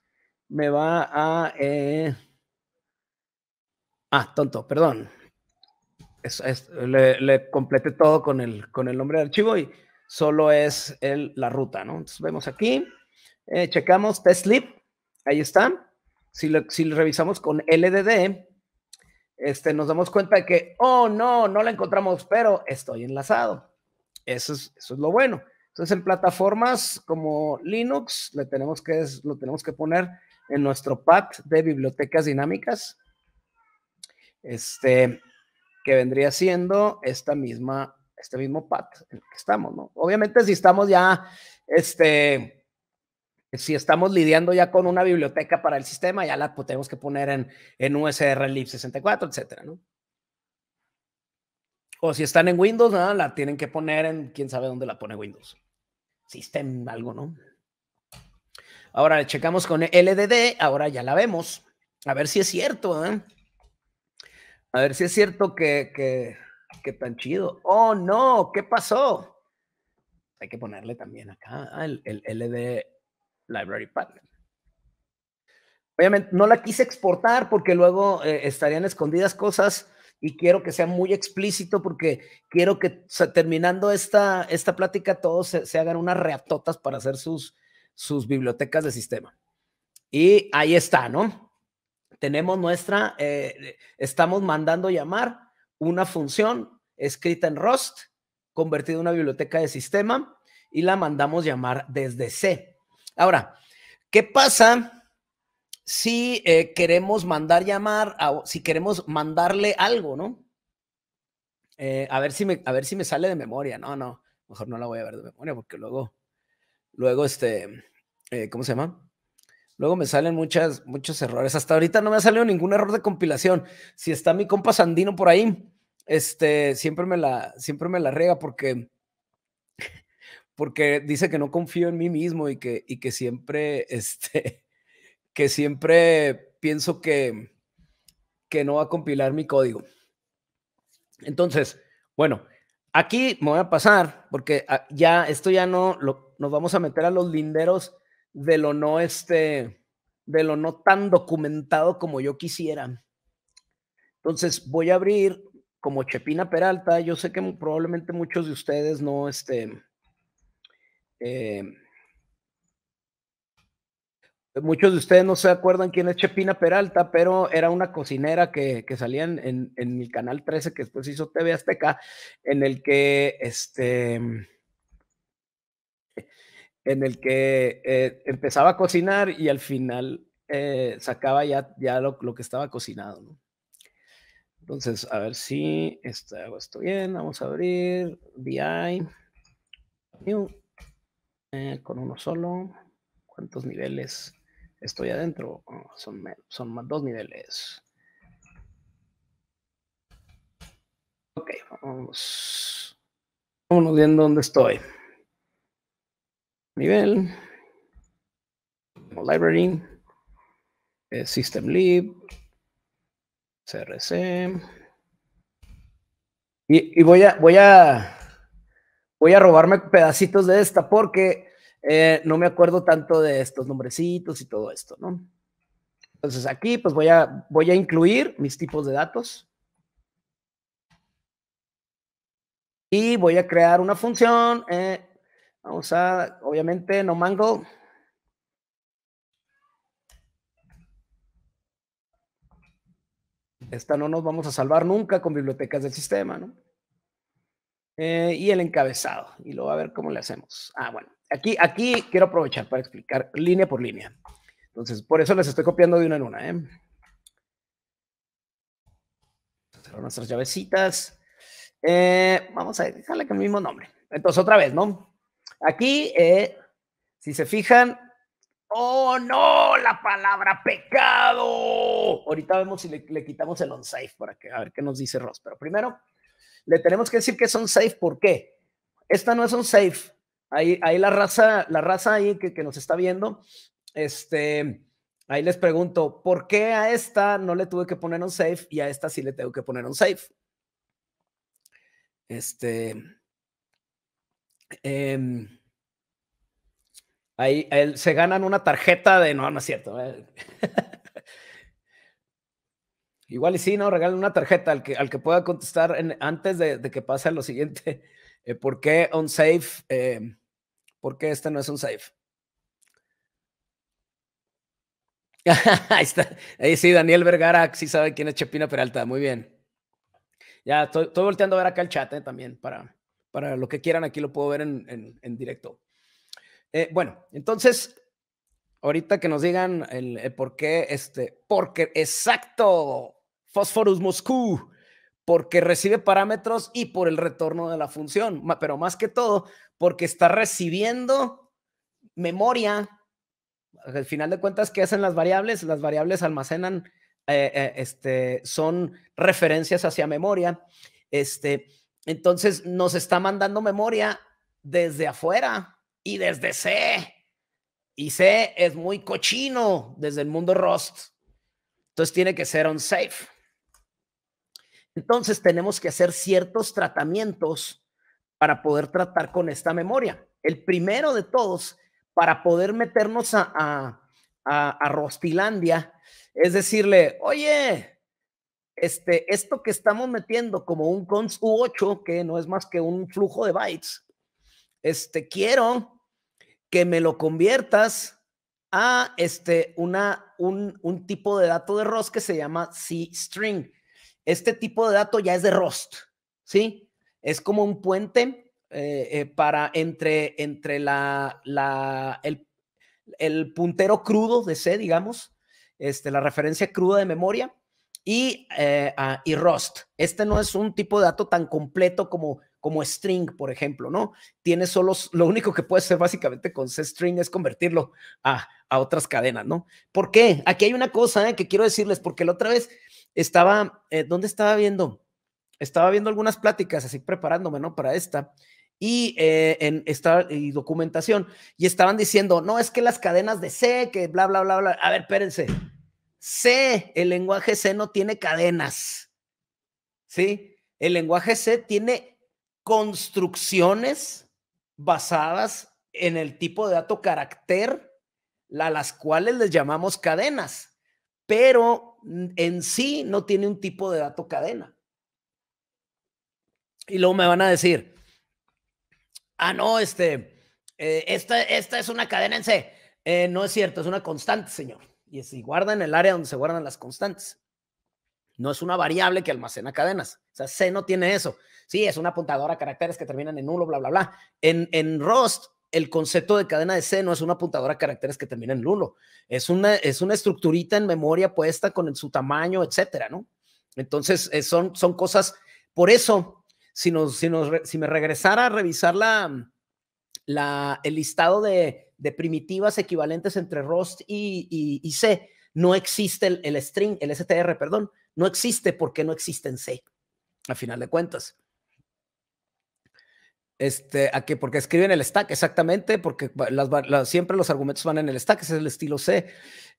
me va a... Eh, ah, tonto, perdón. le, le, completé todo con el, con el nombre de archivo y solo es el, la ruta, ¿no? Entonces vemos aquí, eh, checamos test ahí está. Si, lo, si lo revisamos con LDD, este, nos damos cuenta de que, oh, no, no la encontramos, pero estoy enlazado. Eso es, eso es lo bueno. Entonces, en plataformas como Linux, le tenemos que, lo tenemos que poner en nuestro pad de bibliotecas dinámicas, este, que vendría siendo esta misma, este mismo pad en el que estamos, ¿no? Obviamente, si estamos ya, este, si estamos lidiando ya con una biblioteca para el sistema, ya la tenemos que poner en, en USR lib 64, etcétera, ¿no? O si están en Windows, la tienen que poner en quién sabe dónde la pone Windows. System, algo, ¿no? Ahora checamos con LDD, ahora ya la vemos. A ver si es cierto, ¿eh? A ver si es cierto que, que, tan chido. Oh, no, ¿qué pasó? Hay que ponerle también acá ah, el, el LD, Library Partner. Obviamente, no la quise exportar porque luego eh, estarían escondidas cosas y quiero que sea muy explícito porque quiero que terminando esta, esta plática todos se, hagan unas reatotas para hacer sus, sus bibliotecas de sistema. Y ahí está, ¿no? Tenemos nuestra, eh, estamos mandando llamar una función escrita en Rust, convertida en una biblioteca de sistema, y la mandamos llamar desde C. Ahora, ¿qué pasa si eh, queremos mandar llamar, si queremos mandarle algo, ¿no? Eh, a, ver si me, a ver si me sale de memoria. No, no, mejor no la voy a ver de memoria porque luego, luego, este, eh, ¿cómo se llama? Luego me salen muchas, muchos errores. Hasta ahorita no me ha salido ningún error de compilación. Si está mi compa Sandino por ahí, este, siempre me la, siempre me la rega porque porque dice que no confío en mí mismo y que, y que siempre, [LAUGHS] este, que siempre pienso que, que no va a compilar mi código. Entonces, bueno, aquí me voy a pasar porque ah, ya esto ya no nos vamos a meter a los linderos de lo no este de lo no tan documentado como yo quisiera. Entonces, voy a abrir como Chepina Peralta, yo sé que probablemente muchos de ustedes no este eh, muchos de ustedes no se acuerdan quién es Chepina Peralta, pero era una cocinera que, que salía en, en, el canal 13 que después hizo TV Azteca, en el que este en el que eh, empezaba a cocinar y al final eh, sacaba ya, ya lo, que estaba cocinado. Entonces, a ver si está, esto bien. Vamos a abrir VI. New. Eh, con uno solo. ¿Cuántos niveles estoy adentro? Ah, son, son más dos niveles. Ok, vamos. Vamos viendo dónde estoy. Nivel. Library. Eh, System Lib. CRC. Y, y voy a, voy a voy a robarme pedacitos de esta porque eh, no me acuerdo tanto de estos nombrecitos y todo esto, ¿no? Entonces aquí pues voy a, voy a incluir mis tipos de datos. Y voy a crear una función. Eh, vamos a, obviamente, no mango. Esta no nos vamos a salvar nunca con bibliotecas del sistema, ¿no? Eh, y el encabezado. Y luego a ver cómo le hacemos. Ah, bueno. Aquí, aquí quiero aprovechar para explicar línea por línea. Entonces, por eso les estoy copiando de una en una. ¿eh? Cerrar nuestras llavecitas. Eh, vamos a dejarle que el mismo nombre. Entonces, otra vez, ¿no? Aquí, eh, si se fijan, ¡oh no! La palabra pecado. Ahorita vemos si le, le quitamos el on-safe para que, a ver qué nos dice Ross. Pero primero, le tenemos que decir que son safe, ¿por qué? Esta no es un safe. Ahí, la raza, la raza ahí que, nos está viendo, este, ahí les pregunto, ¿por qué a esta no le tuve que poner un safe y a esta sí le tengo que poner un safe? Este, em, ahí se ganan una tarjeta de, no, no es cierto. Eh. [LAUGHS] Igual y sí, ¿no? Regalen una tarjeta al que, al que pueda contestar antes de, que pase lo siguiente. [LAUGHS] Eh, ¿Por qué un safe? Eh, ¿Por qué este no es un safe? [LAUGHS] Ahí está. Ahí sí, Daniel Vergara sí sabe quién es Chepina Peralta. Muy bien. Ya estoy, volteando a ver acá el chat eh, también para, para lo que quieran. Aquí lo puedo ver en, directo. bueno, entonces, ahorita que nos digan el, el, por qué, este, porque exacto. Phosphorus Moscú, porque recibe parámetros y por el retorno de la función, pero más que todo, porque está recibiendo memoria. Al final de cuentas, ¿qué hacen las variables? Las variables almacenan, eh, eh, este, son referencias hacia memoria. Este, entonces, nos está mandando memoria desde afuera y desde C. Y C es muy cochino desde el mundo Rust. Entonces, tiene que ser unsafe. Entonces tenemos que hacer ciertos tratamientos para poder tratar con esta memoria. El primero de todos, para poder meternos a, Rostilandia, es decirle, oye, este, esto que estamos metiendo como un cons U8, que no es más que un flujo de bytes, este, quiero que me lo conviertas a este, una, un, un tipo de dato de ROS que se llama C-string este tipo de dato ya es de Rust, ¿sí? Es como un puente eh, eh, para entre, entre la, el, puntero crudo de C, digamos, este, la referencia cruda de memoria y, eh, ROST. Este no es un tipo de dato tan completo como como string, por ejemplo, ¿no? Tiene solo, lo único que puede hacer básicamente con C string es convertirlo a, a otras cadenas, ¿no? ¿Por qué? Aquí hay una cosa eh, que quiero decirles, porque la otra vez estaba, eh, ¿dónde estaba viendo? Estaba viendo algunas pláticas, así preparándome, ¿no? Para esta. Y, eh, en esta, y documentación. Y estaban diciendo, no, es que las cadenas de C, que bla, bla, bla, bla. A ver, espérense. C, el lenguaje C no tiene cadenas. ¿Sí? El lenguaje C tiene construcciones basadas en el tipo de dato carácter, a las cuales les llamamos cadenas. Pero en sí no tiene un tipo de dato cadena. Y luego me van a decir, ah, no, este, eh, esta, es una cadena en C. Eh, no es cierto, es una constante, señor. Y si en el área donde se guardan las constantes. No es una variable que almacena cadenas. O sea, C no tiene eso. Sí, es una apuntadora a caracteres que terminan en nulo, bla, bla, bla. En, en Rust el concepto de cadena de C no es una apuntadora a caracteres que termina en LULO. es una, es una estructurita en memoria puesta con su tamaño, etcétera, ¿no? Entonces, eh, son, son cosas, por eso, si, nos, si, nos, si me regresara a revisar la, la, el listado de, primitivas equivalentes entre Rust y, C, no existe el, el string, el STR, perdón, no existe porque no existe en C, a final de cuentas. Este, qué? porque escriben el stack, exactamente, porque siempre los argumentos van en el stack, ese es el estilo C.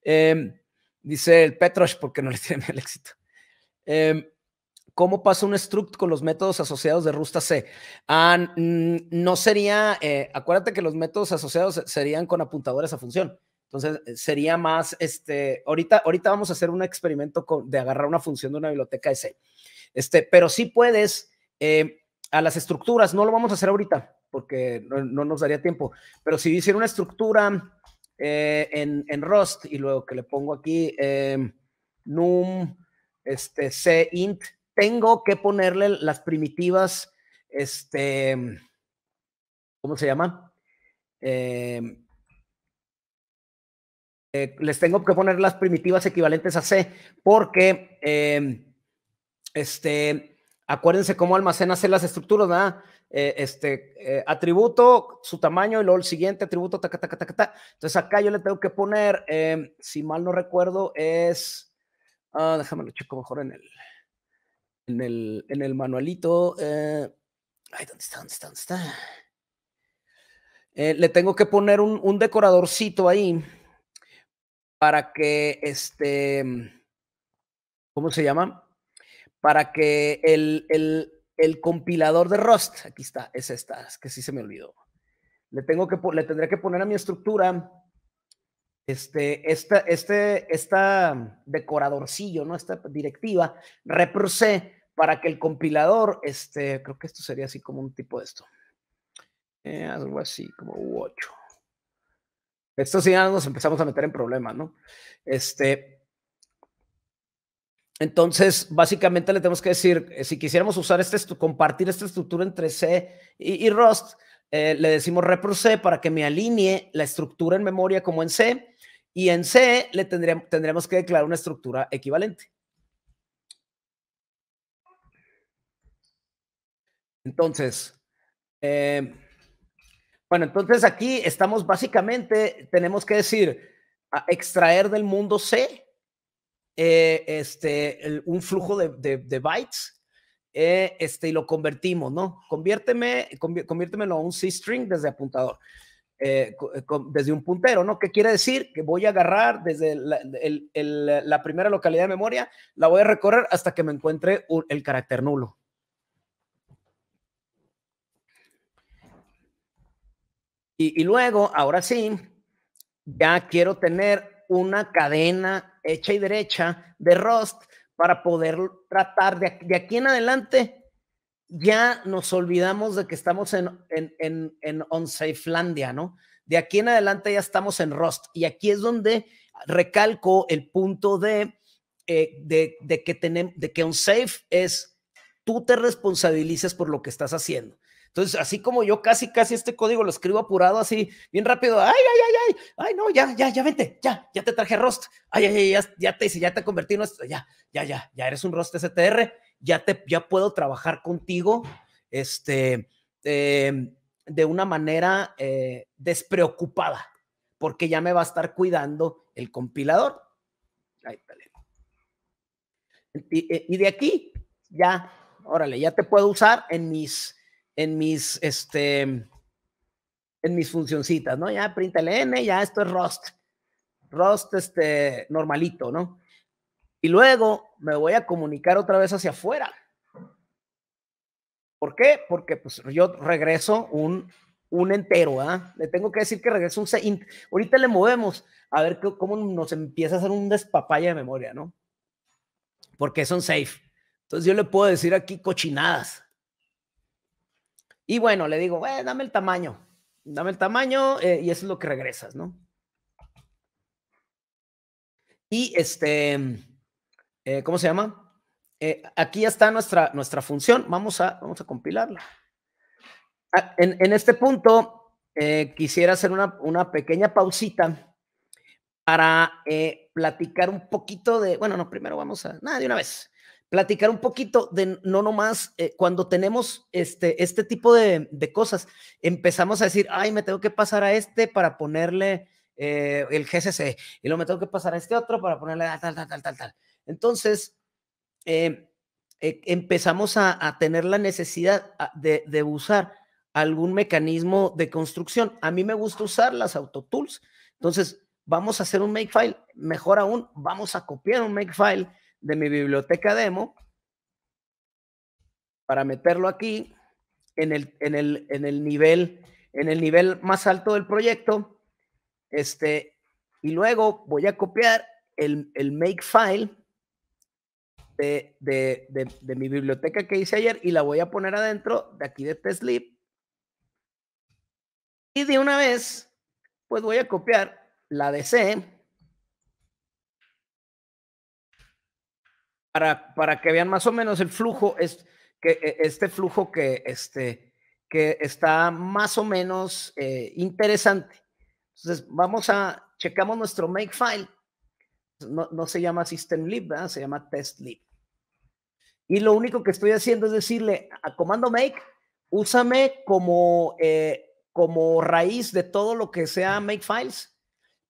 Em, dice el Petrosh, porque no le tiene el éxito. Em, ¿Cómo pasa un struct con los métodos asociados de Rusta C? Ah, no sería, eh, acuérdate que los métodos asociados serían con apuntadores a función. Entonces eh, sería más, este, ahorita, ahorita vamos a hacer un experimento de agarrar una función de una biblioteca de C. Este, pero sí puedes em, a las estructuras. No lo vamos a hacer ahorita porque no, nos daría tiempo, pero si hiciera una estructura eh, en, Rust y luego que le pongo aquí em, num este, c int, tengo que ponerle las primitivas, este, ¿cómo se llama? Em, eh, les tengo que poner las primitivas equivalentes a c porque em, este Acuérdense cómo almacenas las estructuras, ¿verdad? Eh, este eh, atributo, su tamaño y luego el siguiente atributo, ta, ta, ta, ta, ta. Entonces acá yo le tengo que poner, em, si mal no recuerdo, es, ah, déjame lo checo mejor en el, en el, en manualito. Eh, ay, ¿dónde está? ¿Dónde está? ¿Dónde está? le tengo que poner un, un, decoradorcito ahí para que este, ¿cómo se llama? para que el, compilador de Rust, aquí está, es esta, es que sí se me olvidó. Le, tengo que, le tendría que poner a mi estructura este, esta, este, esta decoradorcillo, ¿no? Esta directiva, reprocé para que el compilador, este, creo que esto sería así como un tipo de esto. Eh, algo así, como U8. Esto sí ya nos empezamos a meter en problemas, ¿no? Este, entonces, básicamente le tenemos que decir, eh, si quisiéramos usar este, compartir esta estructura entre C y, Rust, eh, le decimos repro C para que me alinee la estructura en memoria como en C, y en C le tendríamos, tendríamos que declarar una estructura equivalente. Entonces, eh, bueno, entonces aquí estamos básicamente, tenemos que decir, extraer del mundo C eh, este, un flujo de, bytes eh, este, y lo convertimos, ¿no? Conviérteme, conviértemelo a un C-string desde apuntador. Eh, desde un puntero, ¿no? ¿Qué quiere decir? Que voy a agarrar desde la, primera localidad de memoria, la voy a recorrer hasta que me encuentre el carácter nulo. Y, y, luego, ahora sí, ya quiero tener una cadena hecha y derecha de Rust para poder tratar de, de aquí en adelante. Ya nos olvidamos de que estamos en, en, en, ¿no? De aquí en adelante ya estamos en Rust. Y aquí es donde recalco el punto de, eh, de, que, tenemos, que Unsafe es tú te responsabilices por lo que estás haciendo. Entonces, así como yo casi, casi este código lo escribo apurado así, bien rápido, ay, ay, ay, ay, ay, no, ya, ya, ya vente, ya, ya te traje rost, ay, ay, ay, ya, te hice, ya te convertí en nuestro, ya, ya, ya, ya eres un rost STR, ya te, ya puedo trabajar contigo, este, em, de una manera eh, despreocupada, porque ya me va a estar cuidando el compilador. Ay, y, eh, y de aquí, ya, órale, ya te puedo usar en mis en mis, este, en mis funcioncitas, ¿no? Ya print N, ya esto es Rust. Rust, este, normalito, ¿no? Y luego me voy a comunicar otra vez hacia afuera. ¿Por qué? Porque pues yo regreso un, un entero, ¿ah? Le tengo que decir que regreso un int. Ahorita le movemos a ver cómo nos empieza a hacer un despapaya de memoria, ¿no? Porque son safe. Entonces yo le puedo decir aquí cochinadas. Y bueno, le digo, dame el tamaño, dame el tamaño eh, y eso es lo que regresas, ¿no? Y este, eh, ¿cómo se llama? Eh, aquí ya está nuestra, nuestra función, vamos a, vamos a compilarla. Ah, en, este punto, quisiera hacer una, una, pequeña pausita para platicar un poquito de, bueno, no, primero vamos a, nada, de una vez platicar un poquito de no nomás eh, cuando tenemos este, este tipo de, de, cosas, empezamos a decir, ay, me tengo que pasar a este para ponerle eh, el GCC y luego me tengo que pasar a este otro para ponerle tal, tal, tal, tal, tal. Entonces, eh, e-, empezamos a, a, tener la necesidad de, de, usar algún mecanismo de construcción. A mí me gusta usar las autotools. Entonces, vamos a hacer un makefile. Mejor aún, vamos a copiar un makefile de mi biblioteca demo para meterlo aquí en el, el, en el nivel en el nivel más alto del proyecto, este, y luego voy a copiar el, el make file de, de, mi biblioteca que hice ayer y la voy a poner adentro de aquí de TestLib. Y de una vez, pues voy a copiar la dc para, que vean más o menos el flujo, es, que, e, este flujo que, este, que está más o menos eh, interesante. Entonces, vamos a, checamos nuestro makefile. No, no se llama systemlib, ¿verdad? se llama testlib. Y lo único que estoy haciendo es decirle a comando make, úsame como, eh, como raíz de todo lo que sea makefiles,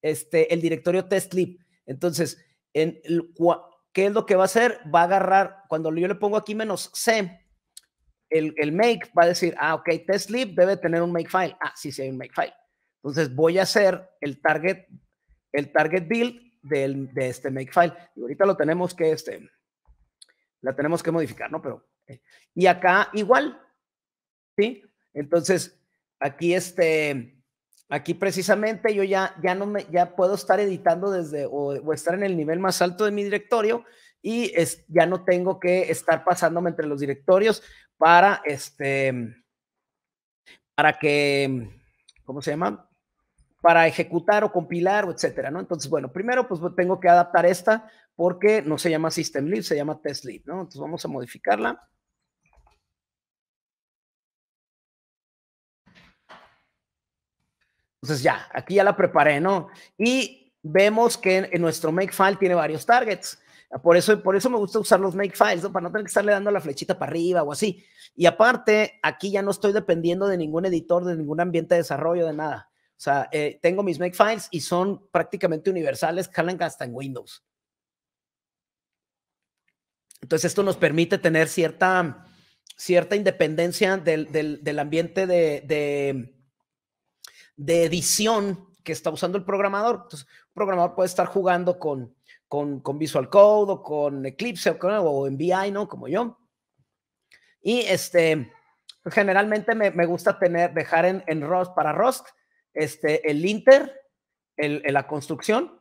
este, el directorio testlib. Entonces, en el, ¿qué es lo que va a hacer? Va a agarrar, cuando yo le pongo aquí menos C, el, make va a decir, ah, ok, test debe tener un make file. Ah, sí, sí hay un make file. Entonces voy a hacer el target, el target build de este make file. Y ahorita lo tenemos que, este, la tenemos que modificar, ¿no? Pero, eh, y acá igual, ¿sí? Entonces, aquí este, Aquí precisamente yo ya, ya, no me, ya puedo estar editando desde o, estar en el nivel más alto de mi directorio y es, ya no tengo que estar pasándome entre los directorios para este, para que, ¿cómo se llama? Para ejecutar o compilar o etcétera, ¿no? Entonces, bueno, primero pues, pues tengo que adaptar esta porque no se llama System Lib, se llama Test Lib, ¿no? Entonces vamos a modificarla. Entonces ya, aquí ya la preparé, ¿no? Y vemos que en, nuestro makefile tiene varios targets. Por eso, por eso me gusta usar los makefiles, ¿no? para no tener que estarle dando la flechita para arriba o así. Y aparte, aquí ya no estoy dependiendo de ningún editor, de ningún ambiente de desarrollo, de nada. O sea, eh, tengo mis makefiles y son prácticamente universales, jalan hasta en Windows. Entonces, esto nos permite tener cierta, cierta independencia del, ambiente de de edición que está usando el programador. Entonces, un programador puede estar jugando con, con, Visual Code o con Eclipse o, con, o en ¿no? Como yo. Y este, generalmente me, gusta tener, dejar en, en Rust, para Rust, este, el Inter, la construcción.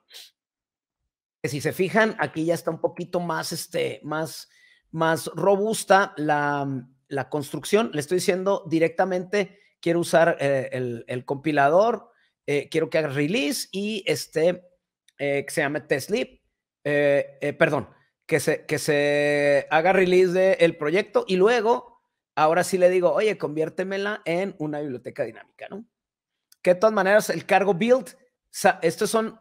Que si se fijan, aquí ya está un poquito más, este, más, más robusta la, la construcción. Le estoy diciendo directamente quiero usar eh, el, compilador, eh, quiero que haga release y este eh, que se llame testlib, perdón, que se, que se haga release del proyecto y luego, ahora sí le digo, oye, conviértemela en una biblioteca dinámica, ¿no? Que de todas maneras el cargo build, estos son,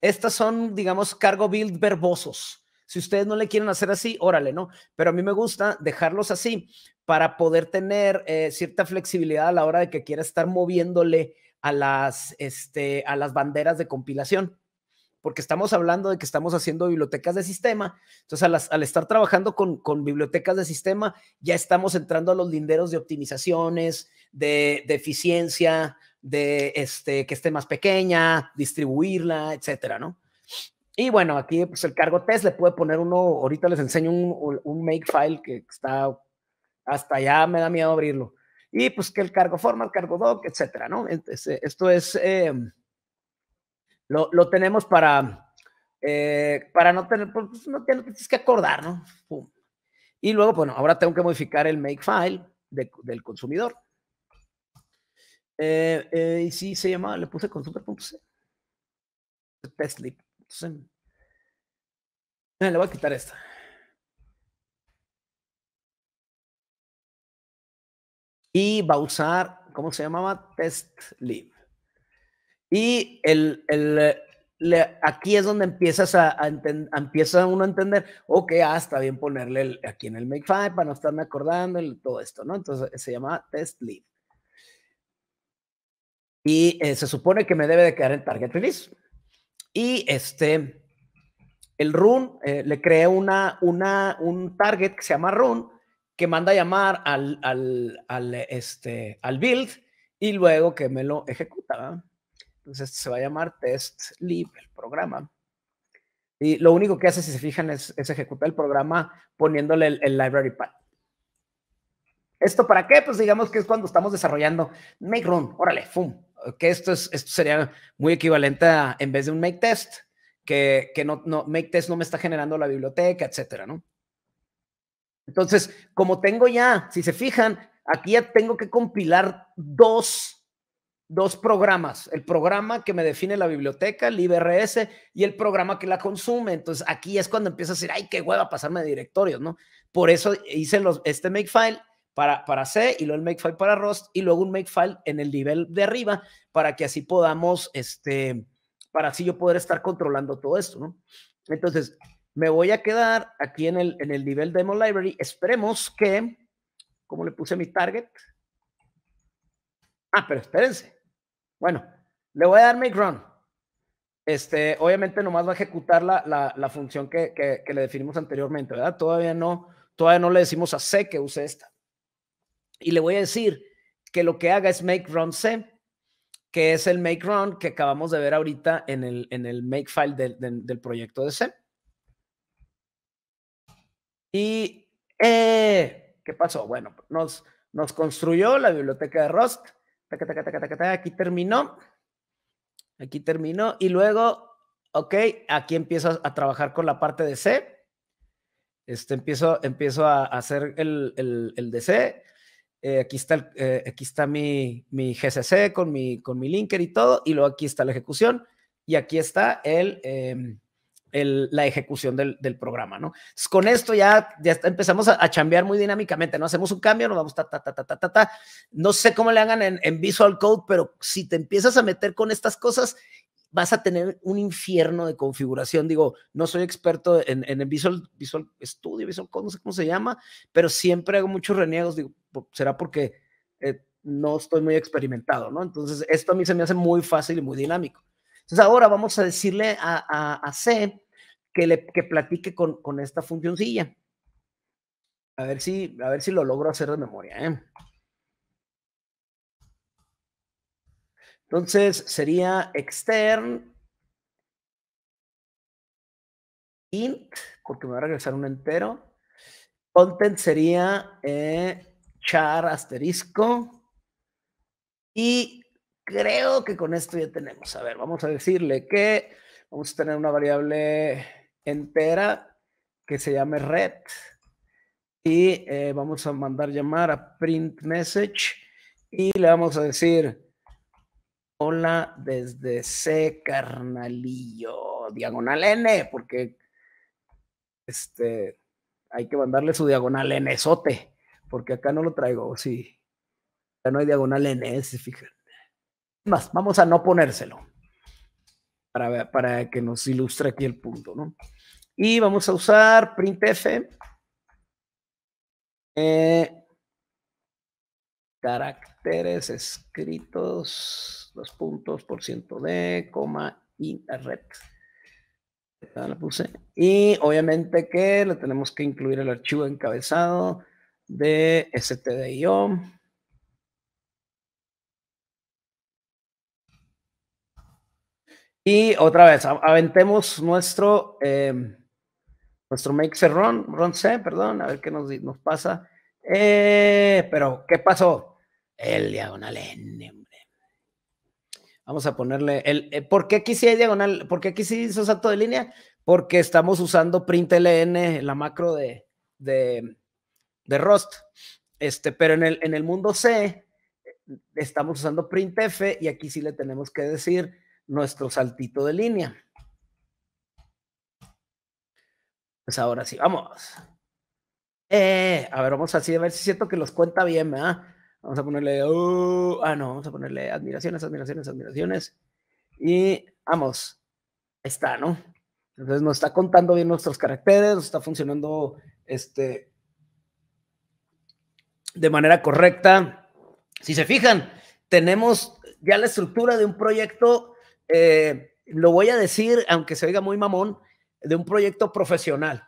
estas son, digamos, cargo build verbosos. Si ustedes no le quieren hacer así, órale, ¿no? Pero a mí me gusta dejarlos así para poder tener eh, cierta flexibilidad a la hora de que quiera estar moviéndole a las, este, a las banderas de compilación porque estamos hablando de que estamos haciendo bibliotecas de sistema. Entonces, al, estar trabajando con, con, bibliotecas de sistema, ya estamos entrando a los linderos de optimizaciones, de, eficiencia, de este, que esté más pequeña, distribuirla, etcétera, ¿no? Y bueno, aquí pues el cargo test le puede poner uno, ahorita les enseño un, un makefile que está hasta allá, me da miedo abrirlo. Y pues que el cargo format, cargo doc, etcétera, ¿no? Entonces, esto es, em, lo, lo, tenemos para, eh, para no tener, pues, pues no tienes que acordar, ¿no? Y luego, bueno, ahora tengo que modificar el makefile del consumidor. Eh, eh, y sí, se llama, le puse Test Testlib. Entonces, ah, le voy a quitar esta. Y va a usar, ¿cómo se llamaba? Test Live. Y el, el aquí es donde empiezas a, empieza uno a entender, ok, ah, está bien ponerle aquí en el Makefile para no estarme acordando y todo esto, ¿no? Entonces se llama test lead. Y eh, se supone que me debe de quedar el target release. Y este, el run, eh, le creé una, una, un target que se llama run, que manda a llamar al, al, este, al build y luego que me lo ejecuta. Entonces, Entonces se va a llamar test lib el programa. Y lo único que hace, si se fijan, es, ejecutar el programa poniéndole el, el, library path. ¿Esto para qué? Pues digamos que es cuando estamos desarrollando make run, órale, fum que esto, esto sería muy equivalente a, en vez de un make test, que, no, no, make test no me está generando la biblioteca, etcétera, ¿no? Entonces, como tengo ya, si se fijan, aquí ya tengo que compilar dos, dos programas. El programa que me define la biblioteca, el IBRS, y el programa que la consume. Entonces, aquí es cuando empieza a decir, ay, qué hueva pasarme de directorios, ¿no? Por eso hice los, este file para, para C y luego el makefile para Rust y luego un makefile en el nivel de arriba para que así podamos, este, para así yo poder estar controlando todo esto, ¿no? Entonces, me voy a quedar aquí en el, en el nivel demo library. Esperemos que, ¿cómo le puse mi target? Ah, pero espérense. Bueno, le voy a dar make run. Este, obviamente nomás va a ejecutar la, la, función que, que, que, le definimos anteriormente, ¿verdad? Todavía no, todavía no le decimos a C que use esta y le voy a decir que lo que haga es make run C, que es el make run que acabamos de ver ahorita en el, en el make file del, proyecto de C. Y, eh, ¿qué pasó? Bueno, nos, nos construyó la biblioteca de Rust. aquí terminó. Aquí terminó. Y luego, ok, aquí empiezo a trabajar con la parte de C. Este, empiezo, empiezo a hacer el, el, el de C eh, aquí está, eh, aquí está mi, mi, GCC con mi, con mi linker y todo, y luego aquí está la ejecución y aquí está el, em, el la ejecución del, del, programa, ¿no? con esto ya, ya empezamos a, a, chambear muy dinámicamente, ¿no? Hacemos un cambio, nos vamos ta, ta, ta, ta, ta, ta, ta. No sé cómo le hagan en, en Visual Code, pero si te empiezas a meter con estas cosas vas a tener un infierno de configuración. Digo, no soy experto en, el Visual, Visual Studio, Visual Code, no sé cómo se llama, pero siempre hago muchos reniegos. Digo, será porque eh, no estoy muy experimentado, ¿no? Entonces, esto a mí se me hace muy fácil y muy dinámico. Entonces, ahora vamos a decirle a, a, C que, le, platique con, con esta funcioncilla. A ver, si, a ver si lo logro hacer de memoria, ¿eh? Entonces sería extern int, porque me va a regresar un entero. Content sería eh, char asterisco. Y creo que con esto ya tenemos. A ver, vamos a decirle que vamos a tener una variable entera que se llame red. Y eh, vamos a mandar llamar a print message y le vamos a decir Hola desde C Carnalillo, diagonal N, porque este, hay que mandarle su diagonal N, sote, porque acá no lo traigo, sí. Ya no hay diagonal N, se fijan. Más, vamos a no ponérselo para, para que nos ilustre aquí el punto, ¿no? Y vamos a usar printf. Eh, caracteres escritos, los puntos por ciento de, coma y la puse. Y obviamente que le tenemos que incluir el archivo encabezado de stdio. Y otra vez, aventemos nuestro, eh, nuestro make run, C, perdón, a ver qué nos, nos pasa. Eh, pero, ¿qué pasó? El diagonal N, hombre. Vamos a ponerle el. Eh, ¿Por qué aquí sí hay diagonal? ¿Por qué aquí sí hizo salto de línea? Porque estamos usando println, la macro de, de, de Rust. Este, pero en el, en el mundo C estamos usando printf y aquí sí le tenemos que decir nuestro saltito de línea. Pues ahora sí, vamos. Eh, a ver, vamos así, a ver si siento que los cuenta bien, ¿verdad? Vamos a ponerle, uh", ah, no, vamos a ponerle admiraciones, admiraciones, admiraciones. Y vamos, ahí está, ¿no? Entonces nos está contando bien nuestros caracteres, nos está funcionando este, de manera correcta. Si se fijan, tenemos ya la estructura de un proyecto, eh, lo voy a decir, aunque se oiga muy mamón, de un proyecto profesional.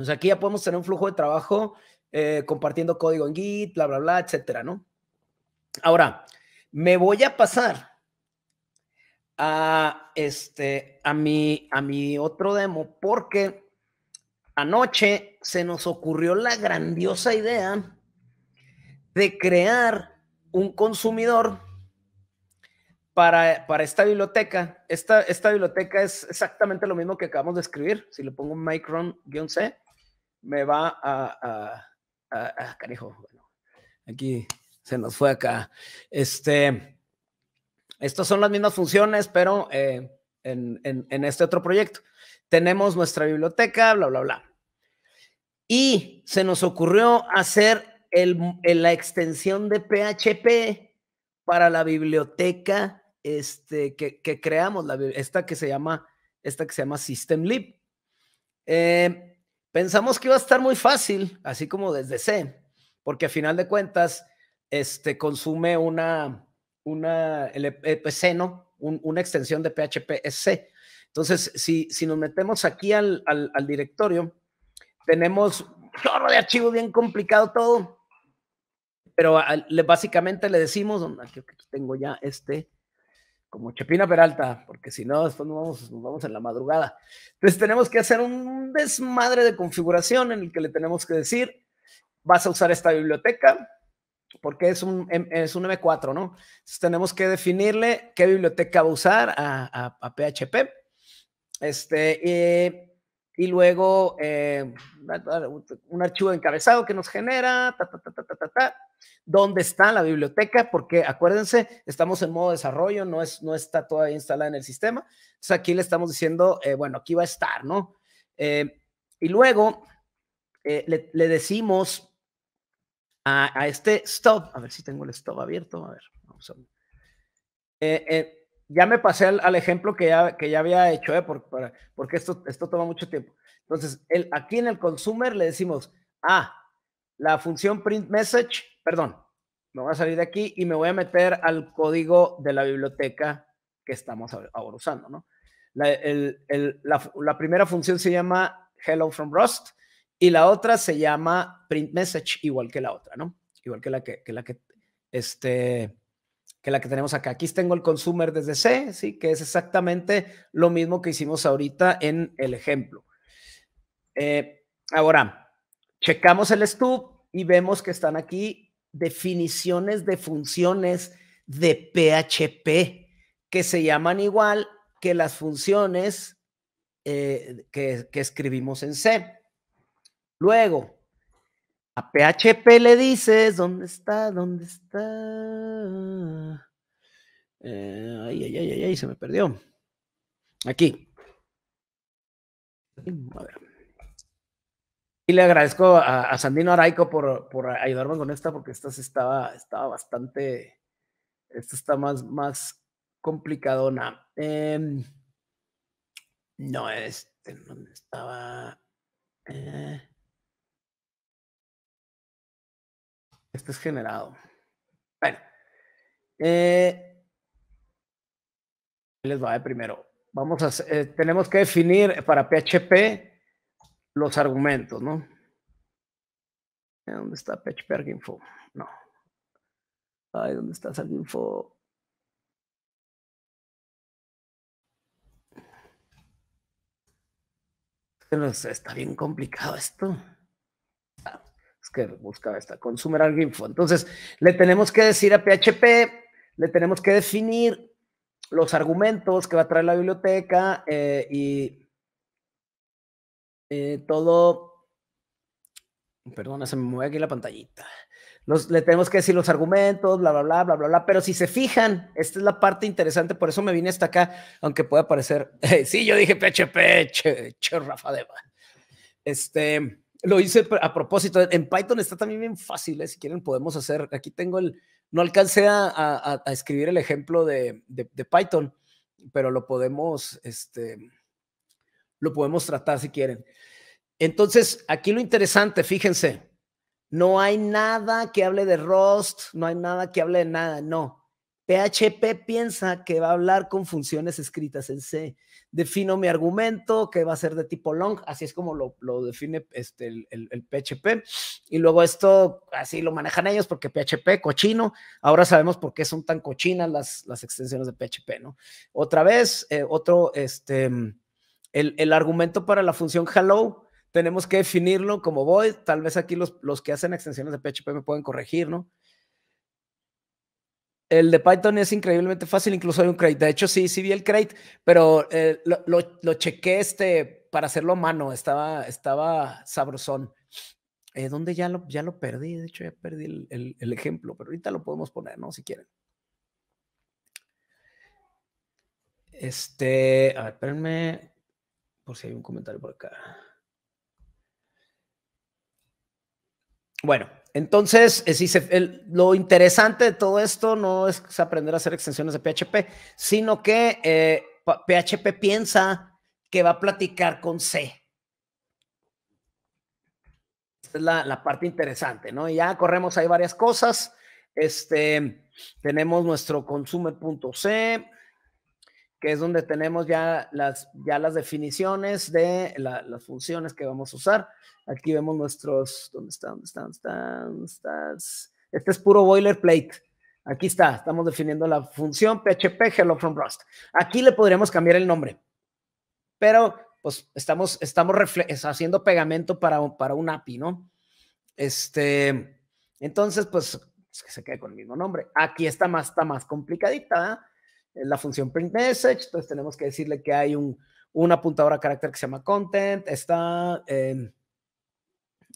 Pues aquí ya podemos tener un flujo de trabajo eh, compartiendo código en Git, bla, bla, bla, etcétera, ¿no? Ahora, me voy a pasar a, este, a, mi, a mi otro demo porque anoche se nos ocurrió la grandiosa idea de crear un consumidor para, esta biblioteca. Esta, esta biblioteca es exactamente lo mismo que acabamos de escribir. Si le pongo micron-c, me va a, a, bueno, aquí se nos fue acá. Este, estas son las mismas funciones, pero eh, en, este otro proyecto. Tenemos nuestra biblioteca, bla, bla, bla. Y se nos ocurrió hacer la extensión de PHP para la biblioteca este, que, creamos, la, esta, que se llama, esta que se llama SystemLib. Eh, Pensamos que iba a estar muy fácil, así como desde C, porque a final de cuentas este, consume una, una e e C ¿no? una extensión de PHP es C. Entonces, si, si nos metemos aquí al, directorio, tenemos un chorro de archivos bien complicado todo, pero básicamente le decimos, aquí tengo ya este, como Chepina Peralta, porque si no, después nos vamos, vamos en la madrugada. Entonces tenemos que hacer un desmadre de configuración en el que le tenemos que decir, vas a usar esta biblioteca, porque es un, es un M4, ¿no? Entonces tenemos que definirle qué biblioteca va a usar a, PHP. Este, eh, y luego eh, un archivo encabezado que nos genera, ta, ta, ta, dónde está la biblioteca, porque acuérdense, estamos en modo desarrollo, no, es, no está todavía instalada en el sistema. Entonces aquí le estamos diciendo, eh, bueno, aquí va a estar, ¿no? Eh, y luego le, decimos a, a, este stop, a ver si tengo el stop abierto, a ver, vamos a ver ya me pasé al, ejemplo que ya, que ya había hecho, ¿eh? porque, esto, esto toma mucho tiempo. Entonces, el, aquí en el consumer le decimos, ah, la función print message, perdón, me voy a salir de aquí y me voy a meter al código de la biblioteca que estamos ahora usando, ¿no? La, primera función se llama hello from Rust y la otra se llama print message, igual que la otra, ¿no? Igual que la que, que la que, este, que la que tenemos acá. Aquí tengo el consumer desde C, ¿sí? que es exactamente lo mismo que hicimos ahorita en el ejemplo. Eh, ahora, checamos el stub y vemos que están aquí definiciones de funciones de PHP que se llaman igual que las funciones eh, que escribimos en C. Luego, a PHP le dices, ¿dónde está? ¿Dónde está? Eh, ay, ay, ay, ay, se me perdió. Aquí. A ver. Y le agradezco a, Sandino Araico por, ayudarme con esta, porque esta estaba, estaba bastante. Esta está más, más complicadona. Em, no, este, ¿dónde estaba? Eh, Este es generado. Bueno. Eh, les va de primero. Vamos a, eh, tenemos que definir para PHP los argumentos, ¿no? ¿Dónde está PHP Arginfo? No. Ay, ¿dónde está Arginfo? Está bien complicado esto que buscaba esta, Consumer al Info. Entonces, le tenemos que decir a PHP, le tenemos que definir los argumentos que va a traer la biblioteca eh, y eh, todo. Perdón, se me mueve aquí la pantallita. le tenemos que decir los argumentos, bla, bla, bla, bla, bla, bla. Pero si se fijan, esta es la parte interesante, por eso me vine hasta acá, aunque pueda parecer. [LAUGHS] sí, yo dije PHP, che, che Rafa Deva. Este lo hice a propósito. En Python está también bien fácil, ¿eh? si quieren podemos hacer. Aquí tengo el, no alcancé a, escribir el ejemplo de, de, Python, pero lo podemos, este, lo podemos tratar si quieren. Entonces, aquí lo interesante, fíjense, no hay nada que hable de Rust, no hay nada que hable de nada, no. PHP piensa que va a hablar con funciones escritas en C. Defino mi argumento que va a ser de tipo long, así es como lo, define este, el, PHP. Y luego esto, así lo manejan ellos porque PHP, cochino. Ahora sabemos por qué son tan cochinas las, las extensiones de PHP, ¿no? Otra vez, eh, otro, este, el, argumento para la función hello. Tenemos que definirlo como void. Tal vez aquí los, los que hacen extensiones de PHP me pueden corregir, ¿no? El de Python es increíblemente fácil, incluso hay un crate. De hecho, sí, sí vi el crate, pero eh, lo, chequé este para hacerlo a mano. Estaba, estaba sabrosón. Eh, ¿Dónde ya lo, ya lo perdí? De hecho, ya perdí el, el ejemplo, pero ahorita lo podemos poner, ¿no? Si quieren. Este, a ver, espérenme, por si hay un comentario por acá. Bueno, entonces, eh, lo interesante de todo esto no es aprender a hacer extensiones de PHP, sino que eh, PHP piensa que va a platicar con C. Esta es la, parte interesante, ¿no? Y Ya corremos ahí varias cosas. Este, tenemos nuestro consumer.c, que es donde tenemos ya las, ya las definiciones de las funciones que vamos a usar. Aquí vemos nuestros, ¿dónde está? ¿Dónde está? ¿Dónde Este es puro boilerplate. Aquí está, estamos definiendo la función PHP Hello from Rust. Aquí le podríamos cambiar el nombre, pero pues estamos, estamos haciendo pegamento para, para un API, ¿no? Este, entonces, pues que se quede con el mismo nombre. Aquí está más, está más complicadita, eh, la función print message, entonces tenemos que decirle que hay un, una apuntador a carácter que se llama content, está, em,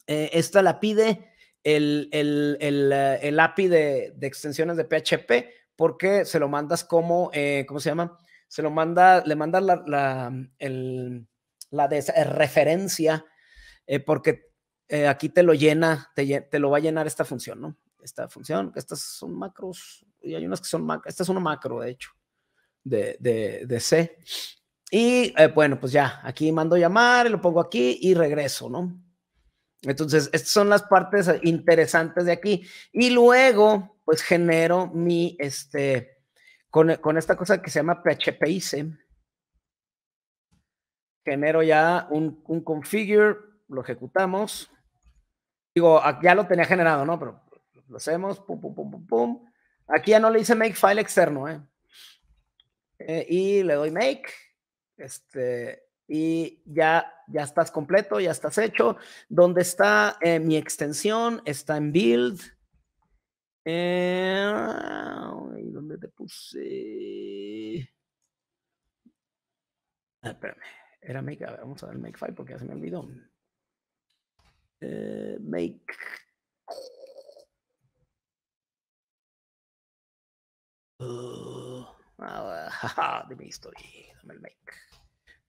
eh, esta la pide el, el, eh, API de, extensiones de PHP porque se lo mandas como, ¿cómo se llama? Se lo manda, le manda la, la, de referencia porque aquí te lo llena, te, lo va a llenar esta función, ¿no? Esta función, estas son macros, y hay unas que son macros, esta es una macro, de hecho de, de, de C. Y eh, bueno, pues ya, aquí mando llamar, lo pongo aquí y regreso, ¿no? Entonces, estas son las partes interesantes de aquí. Y luego, pues genero mi, este, con, esta cosa que se llama PHP genero ya un, un configure, lo ejecutamos. Digo, ah, ya lo tenía generado, ¿no? Pero lo hacemos, pum, pum, pum, pum, pum. Aquí ya no le hice make file externo, ¿eh? Eh, y le doy make, este, y ya, ya estás completo, ya estás hecho. dónde está eh, mi extensión, está en build. Eh, ¿Dónde te puse? Ah, espérame, era make, vamos a ver make file porque ya se me olvidó. make. Ah, [LAUGHS] de mi historia, dame el make.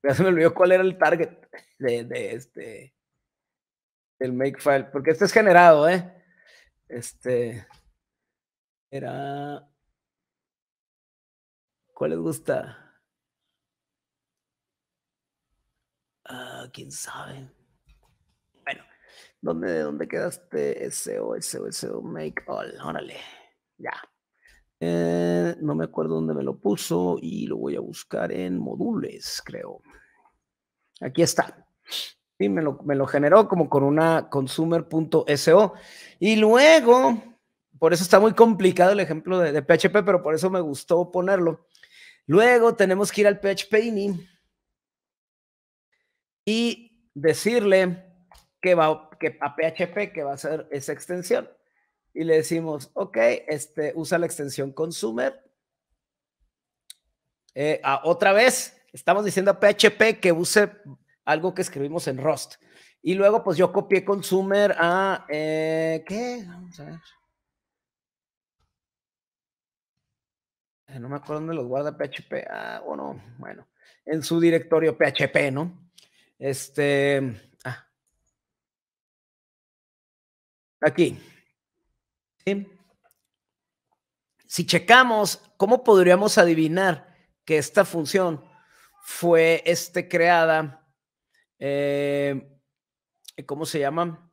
Ya se me olvidó cuál era el target de, de este make file, porque este es generado, ¿eh? Este era ¿Cuál les gusta? Ah, quién sabe. Bueno, ¿dónde, dónde quedaste? SO, make all. Órale, ya. Eh, no me acuerdo dónde me lo puso y lo voy a buscar en modules, creo. Aquí está. Y me lo, generó como con una consumer.so. Y luego, por eso está muy complicado el ejemplo de, PHP, pero por eso me gustó ponerlo. Luego tenemos que ir al PHPini y decirle que va que a PHP que va a ser esa extensión y le decimos, ok, este, usa la extensión consumer. Eh, ah, otra vez, estamos diciendo a PHP que use algo que escribimos en Rust. Y luego, pues yo copié consumer a, eh, ¿qué? Vamos a ver. Eh, no me acuerdo dónde los guarda PHP, ah, bueno bueno, en su directorio PHP, ¿no? Este, ah. aquí. Si checamos, ¿cómo podríamos adivinar que esta función fue este, creada? Eh, ¿Cómo se llama?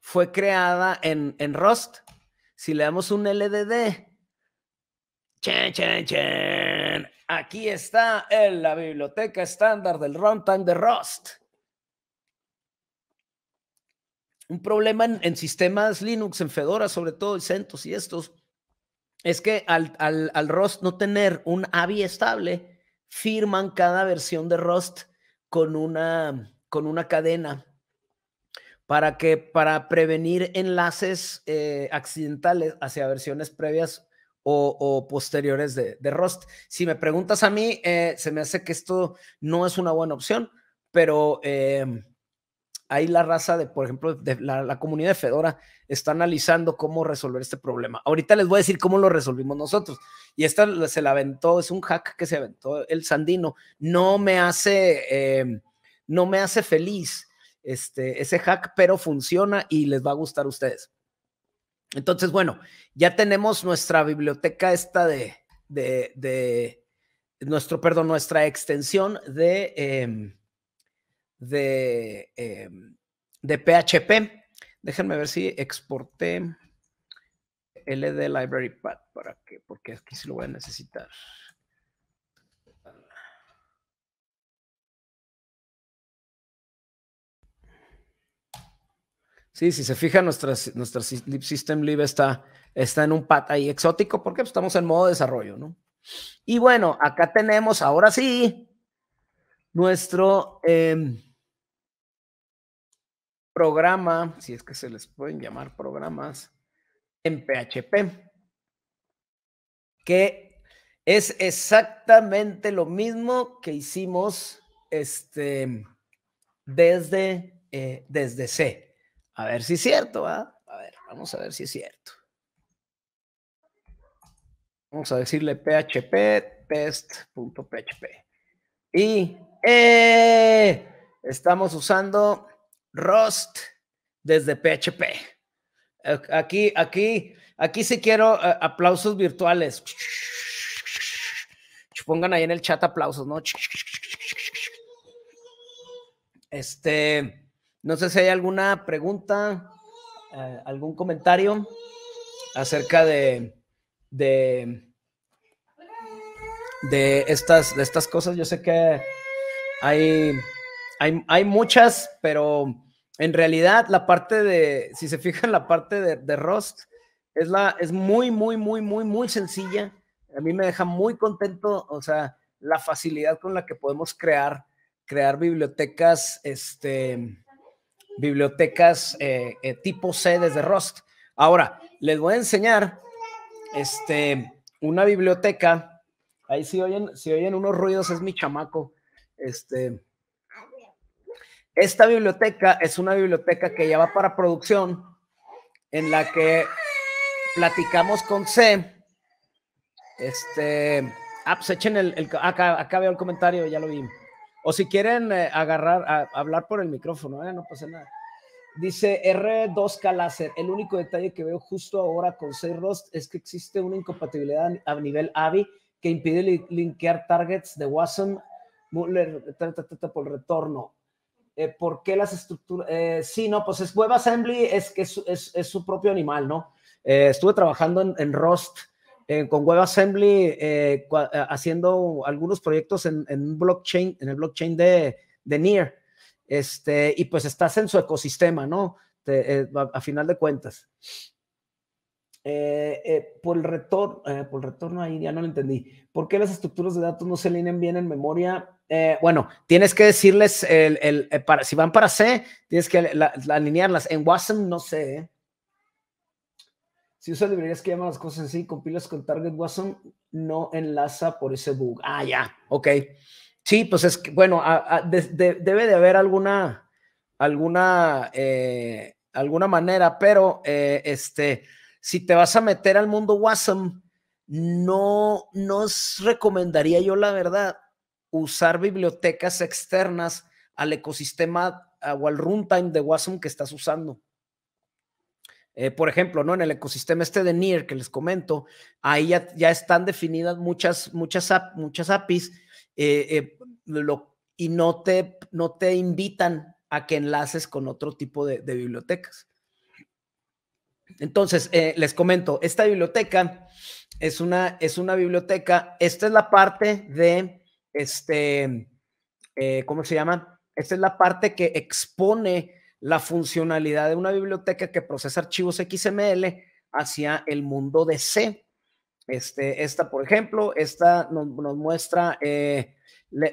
Fue creada en, Rust. Si le damos un LDD, aquí está en la biblioteca estándar del runtime de Rust un problema en, sistemas Linux, en Fedora sobre todo, y CentOS y estos, es que al, al, Rust no tener un ABI estable, firman cada versión de Rust con una, con una cadena para que para prevenir enlaces eh, accidentales hacia versiones previas o, posteriores de, Rust. Si me preguntas a mí, eh, se me hace que esto no es una buena opción, pero eh, ahí la raza de, por ejemplo, de la, comunidad de Fedora está analizando cómo resolver este problema. Ahorita les voy a decir cómo lo resolvimos nosotros. Y esta se la aventó, es un hack que se aventó el Sandino. No me hace, eh, no me hace feliz este, ese hack, pero funciona y les va a gustar a ustedes. Entonces, bueno, ya tenemos nuestra biblioteca esta de, de, de nuestro, perdón, nuestra extensión de... Em, de, PHP. Eh, Déjenme ver si exporté LD Library para qué? porque aquí sí lo voy a necesitar. Sí, si se fija nuestra, nuestra System lib está, está en un pat ahí exótico porque pues, estamos en modo desarrollo, ¿no? Y bueno, acá tenemos ahora sí nuestro em, programa, si es que se les pueden llamar programas, en PHP, que es exactamente lo mismo que hicimos este, desde, eh, desde C. A ver si es cierto, ¿verdad? A ver, vamos a ver si es cierto. Vamos a decirle php test.php. Y eh, estamos usando Rust desde PHP. Aquí, aquí, aquí sí quiero eh, aplausos virtuales. Pongan ahí en el chat aplausos, ¿no? Este, no sé si hay alguna pregunta, eh, algún comentario acerca de, de, de estas, de estas cosas. Yo sé que hay, hay, muchas, pero en realidad la parte de, si se fijan, la parte de, Rust es, la, es muy, muy, muy, muy, muy sencilla. A mí me deja muy contento, o sea, la facilidad con la que podemos crear, crear bibliotecas, este, bibliotecas eh, eh, tipo C desde Rust. Ahora, les voy a enseñar este, una biblioteca. Ahí si oyen, si oyen unos ruidos, es mi chamaco. Este, esta biblioteca es una biblioteca que ya va para producción, en la que platicamos con C. Este, ah, pues el, acá, veo el comentario, ya lo vi. O si quieren eh, agarrar, hablar por el micrófono, eh, no pasa nada. Dice R2 Calacer, el único detalle que veo justo ahora con C Rost es que existe una incompatibilidad a nivel AVI que impide linkear targets de WASM Muller, por el retorno. Eh, ¿Por qué las estructuras? Eh, sí, no, pues es WebAssembly, es que es, su propio animal, ¿no? Eh, estuve trabajando en, en Rust con WebAssembly, haciendo algunos proyectos en, blockchain, en el blockchain de, de Near. Este, y pues estás en su ecosistema, ¿no? a final de cuentas. Eh, eh, por, el retorno, eh, por el retorno ahí ya no lo entendí. ¿Por qué las estructuras de datos no se alinean bien en memoria? bueno, tienes que decirles, el, para, si van para C, tienes que alinearlas. En WASM no sé. Si usas librerías que llaman las cosas así, compilas con Target WASM, no enlaza por ese bug. Ah, ya, ok. Sí, pues es que, bueno, debe de haber alguna, alguna, alguna manera, pero este si te vas a meter al mundo WASM, no, nos recomendaría yo, la verdad, usar bibliotecas externas al ecosistema o al runtime de WASM que estás usando. Eh, por ejemplo, ¿no? En el ecosistema este de NIR que les comento, ahí ya, están definidas muchas, muchas, muchas APIs eh, eh, y no te, no te invitan a que enlaces con otro tipo de bibliotecas. Entonces, eh, les comento, esta biblioteca es una, es una biblioteca, esta es la parte de, este, eh, ¿cómo se llama? Esta es la parte que expone la funcionalidad de una biblioteca que procesa archivos XML hacia el mundo de C. Este, esta, por ejemplo, esta nos, muestra, eh,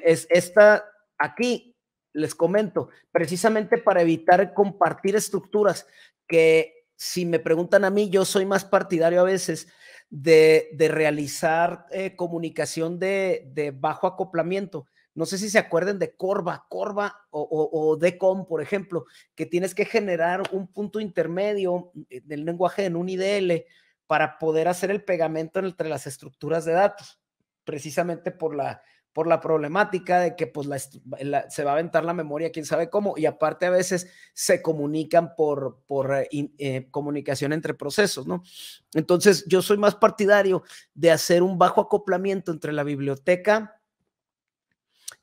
es, esta aquí, les comento, precisamente para evitar compartir estructuras que si me preguntan a mí, yo soy más partidario a veces de, realizar eh, comunicación de, bajo acoplamiento. No sé si se acuerden de Corva, Corva o, o, o por ejemplo, que tienes que generar un punto intermedio del lenguaje en un IDL para poder hacer el pegamento entre las estructuras de datos, precisamente por la por la problemática de que pues la, se va a aventar la memoria, quién sabe cómo, y aparte a veces se comunican por, por eh, eh, comunicación entre procesos, ¿no? Entonces yo soy más partidario de hacer un bajo acoplamiento entre la biblioteca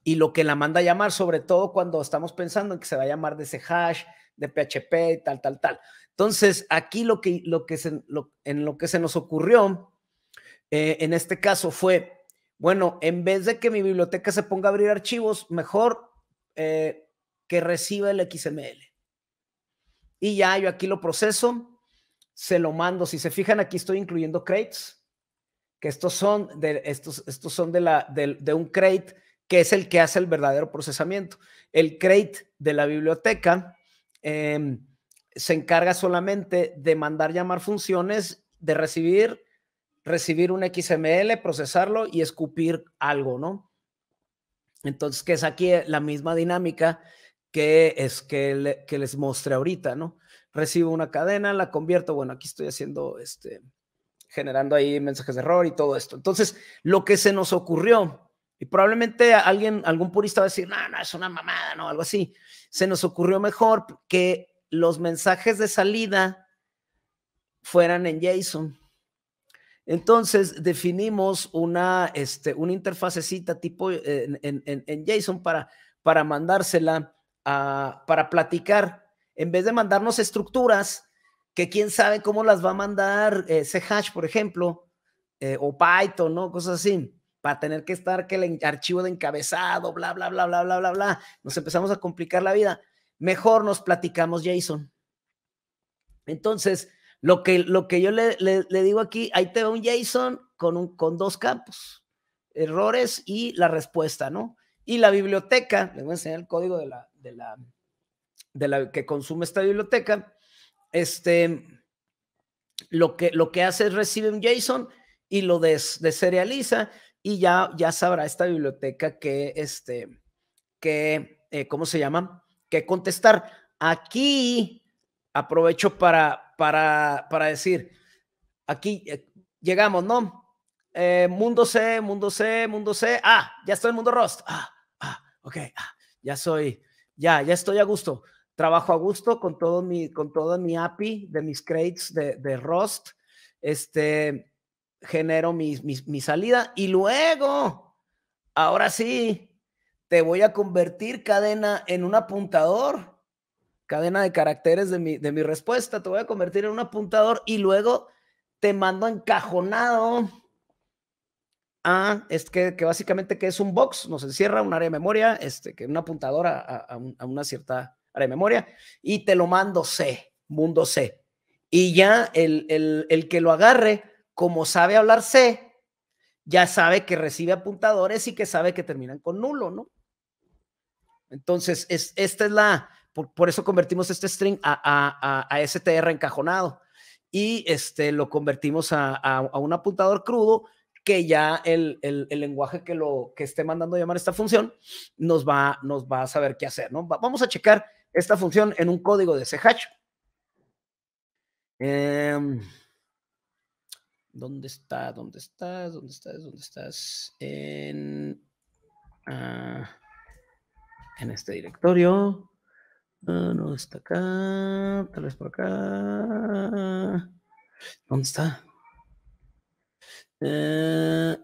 y lo que la manda a llamar, sobre todo cuando estamos pensando en que se va a llamar de ese hash, de PHP y tal, tal, tal. Entonces aquí lo que, lo que se, en lo que se nos ocurrió eh, en este caso fue bueno, en vez de que mi biblioteca se ponga a abrir archivos, mejor eh, que reciba el XML. Y ya yo aquí lo proceso, se lo mando. Si se fijan, aquí estoy incluyendo crates, que estos son de, estos, estos son de, la, un crate que es el que hace el verdadero procesamiento. El crate de la biblioteca em, se encarga solamente de mandar llamar funciones, de recibir recibir un XML, procesarlo y escupir algo, ¿no? Entonces, que es aquí eh, la misma dinámica que es que, que les mostré ahorita, ¿no? Recibo una cadena, la convierto, bueno, aquí estoy haciendo, este, generando ahí mensajes de error y todo esto. Entonces, lo que se nos ocurrió, y probablemente alguien, algún purista va a decir, no, no, es una mamada, ¿no? Algo así. Se nos ocurrió mejor que los mensajes de salida fueran en JSON entonces definimos una, este, una interfacecita tipo en, en, JSON para, para mandársela a, para platicar. En vez de mandarnos estructuras, que quién sabe cómo las va a mandar eh, c por ejemplo, eh, o Python, ¿no? Cosas así, para tener que estar que el archivo de encabezado, bla, bla, bla, bla, bla, bla, bla. Nos empezamos a complicar la vida. Mejor nos platicamos JSON. Entonces, lo que, lo que yo le, digo aquí, ahí te va un JSON con, un, con dos campos, errores y la respuesta, ¿no? Y la biblioteca, les voy a enseñar el código de la, de la, de la que consume esta biblioteca, este, lo que, lo que hace es recibe un JSON y lo deserializa y ya, ya sabrá esta biblioteca que, este, que, eh, ¿cómo se llama? Que contestar. Aquí aprovecho para, para, para decir, aquí eh, llegamos, ¿no? Eh, mundo C, mundo C, mundo C. Ah, ya estoy en mundo Rust. Ah, ah, ok. Ah, ya soy, ya, ya estoy a gusto. Trabajo a gusto con todo mi, con todo mi API de mis crates de, de Rust. Este, genero mi salida y luego, ahora sí, te voy a convertir cadena en un apuntador cadena de caracteres de mi, respuesta, te voy a convertir en un apuntador y luego te mando encajonado a, es que, que básicamente que es un box, nos encierra un área de memoria, este, que un apuntador a, una cierta área de memoria, y te lo mando C, mundo C. Y ya el, que lo agarre, como sabe hablar C, ya sabe que recibe apuntadores y que sabe que terminan con nulo, ¿no? Entonces, es, esta es la, por, eso convertimos este string a, STR encajonado y este, lo convertimos a, un apuntador crudo que ya el, lenguaje que, lo, que esté mandando llamar esta función nos va, nos va a saber qué hacer. ¿no? vamos a checar esta función en un código de c em, ¿Dónde está? ¿Dónde estás? ¿Dónde estás? ¿Dónde estás? en este directorio. Ah, no, está acá. Tal vez por acá. ¿Dónde está? Eh,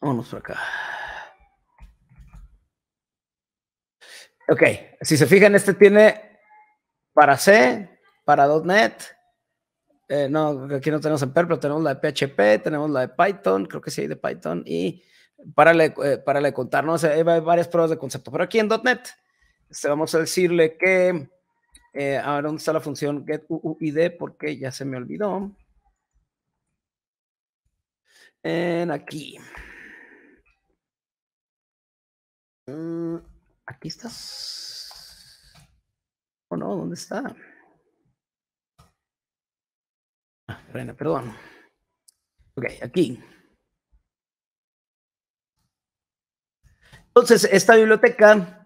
vámonos por acá. Ok, si se fijan, este tiene para C, para .NET. Eh, no, aquí no tenemos en Perl, pero tenemos la de PHP, tenemos la de Python, creo que sí hay de Python, y para le, eh, para le contar, ¿no? sé, hay varias pruebas de concepto, pero aquí en .NET este, vamos a decirle que, eh, ahora dónde está la función get porque ya se me olvidó. En aquí. Mm, aquí estás. ¿O no? ¿Dónde está? Ah, perdón. Ok, aquí. Entonces, esta biblioteca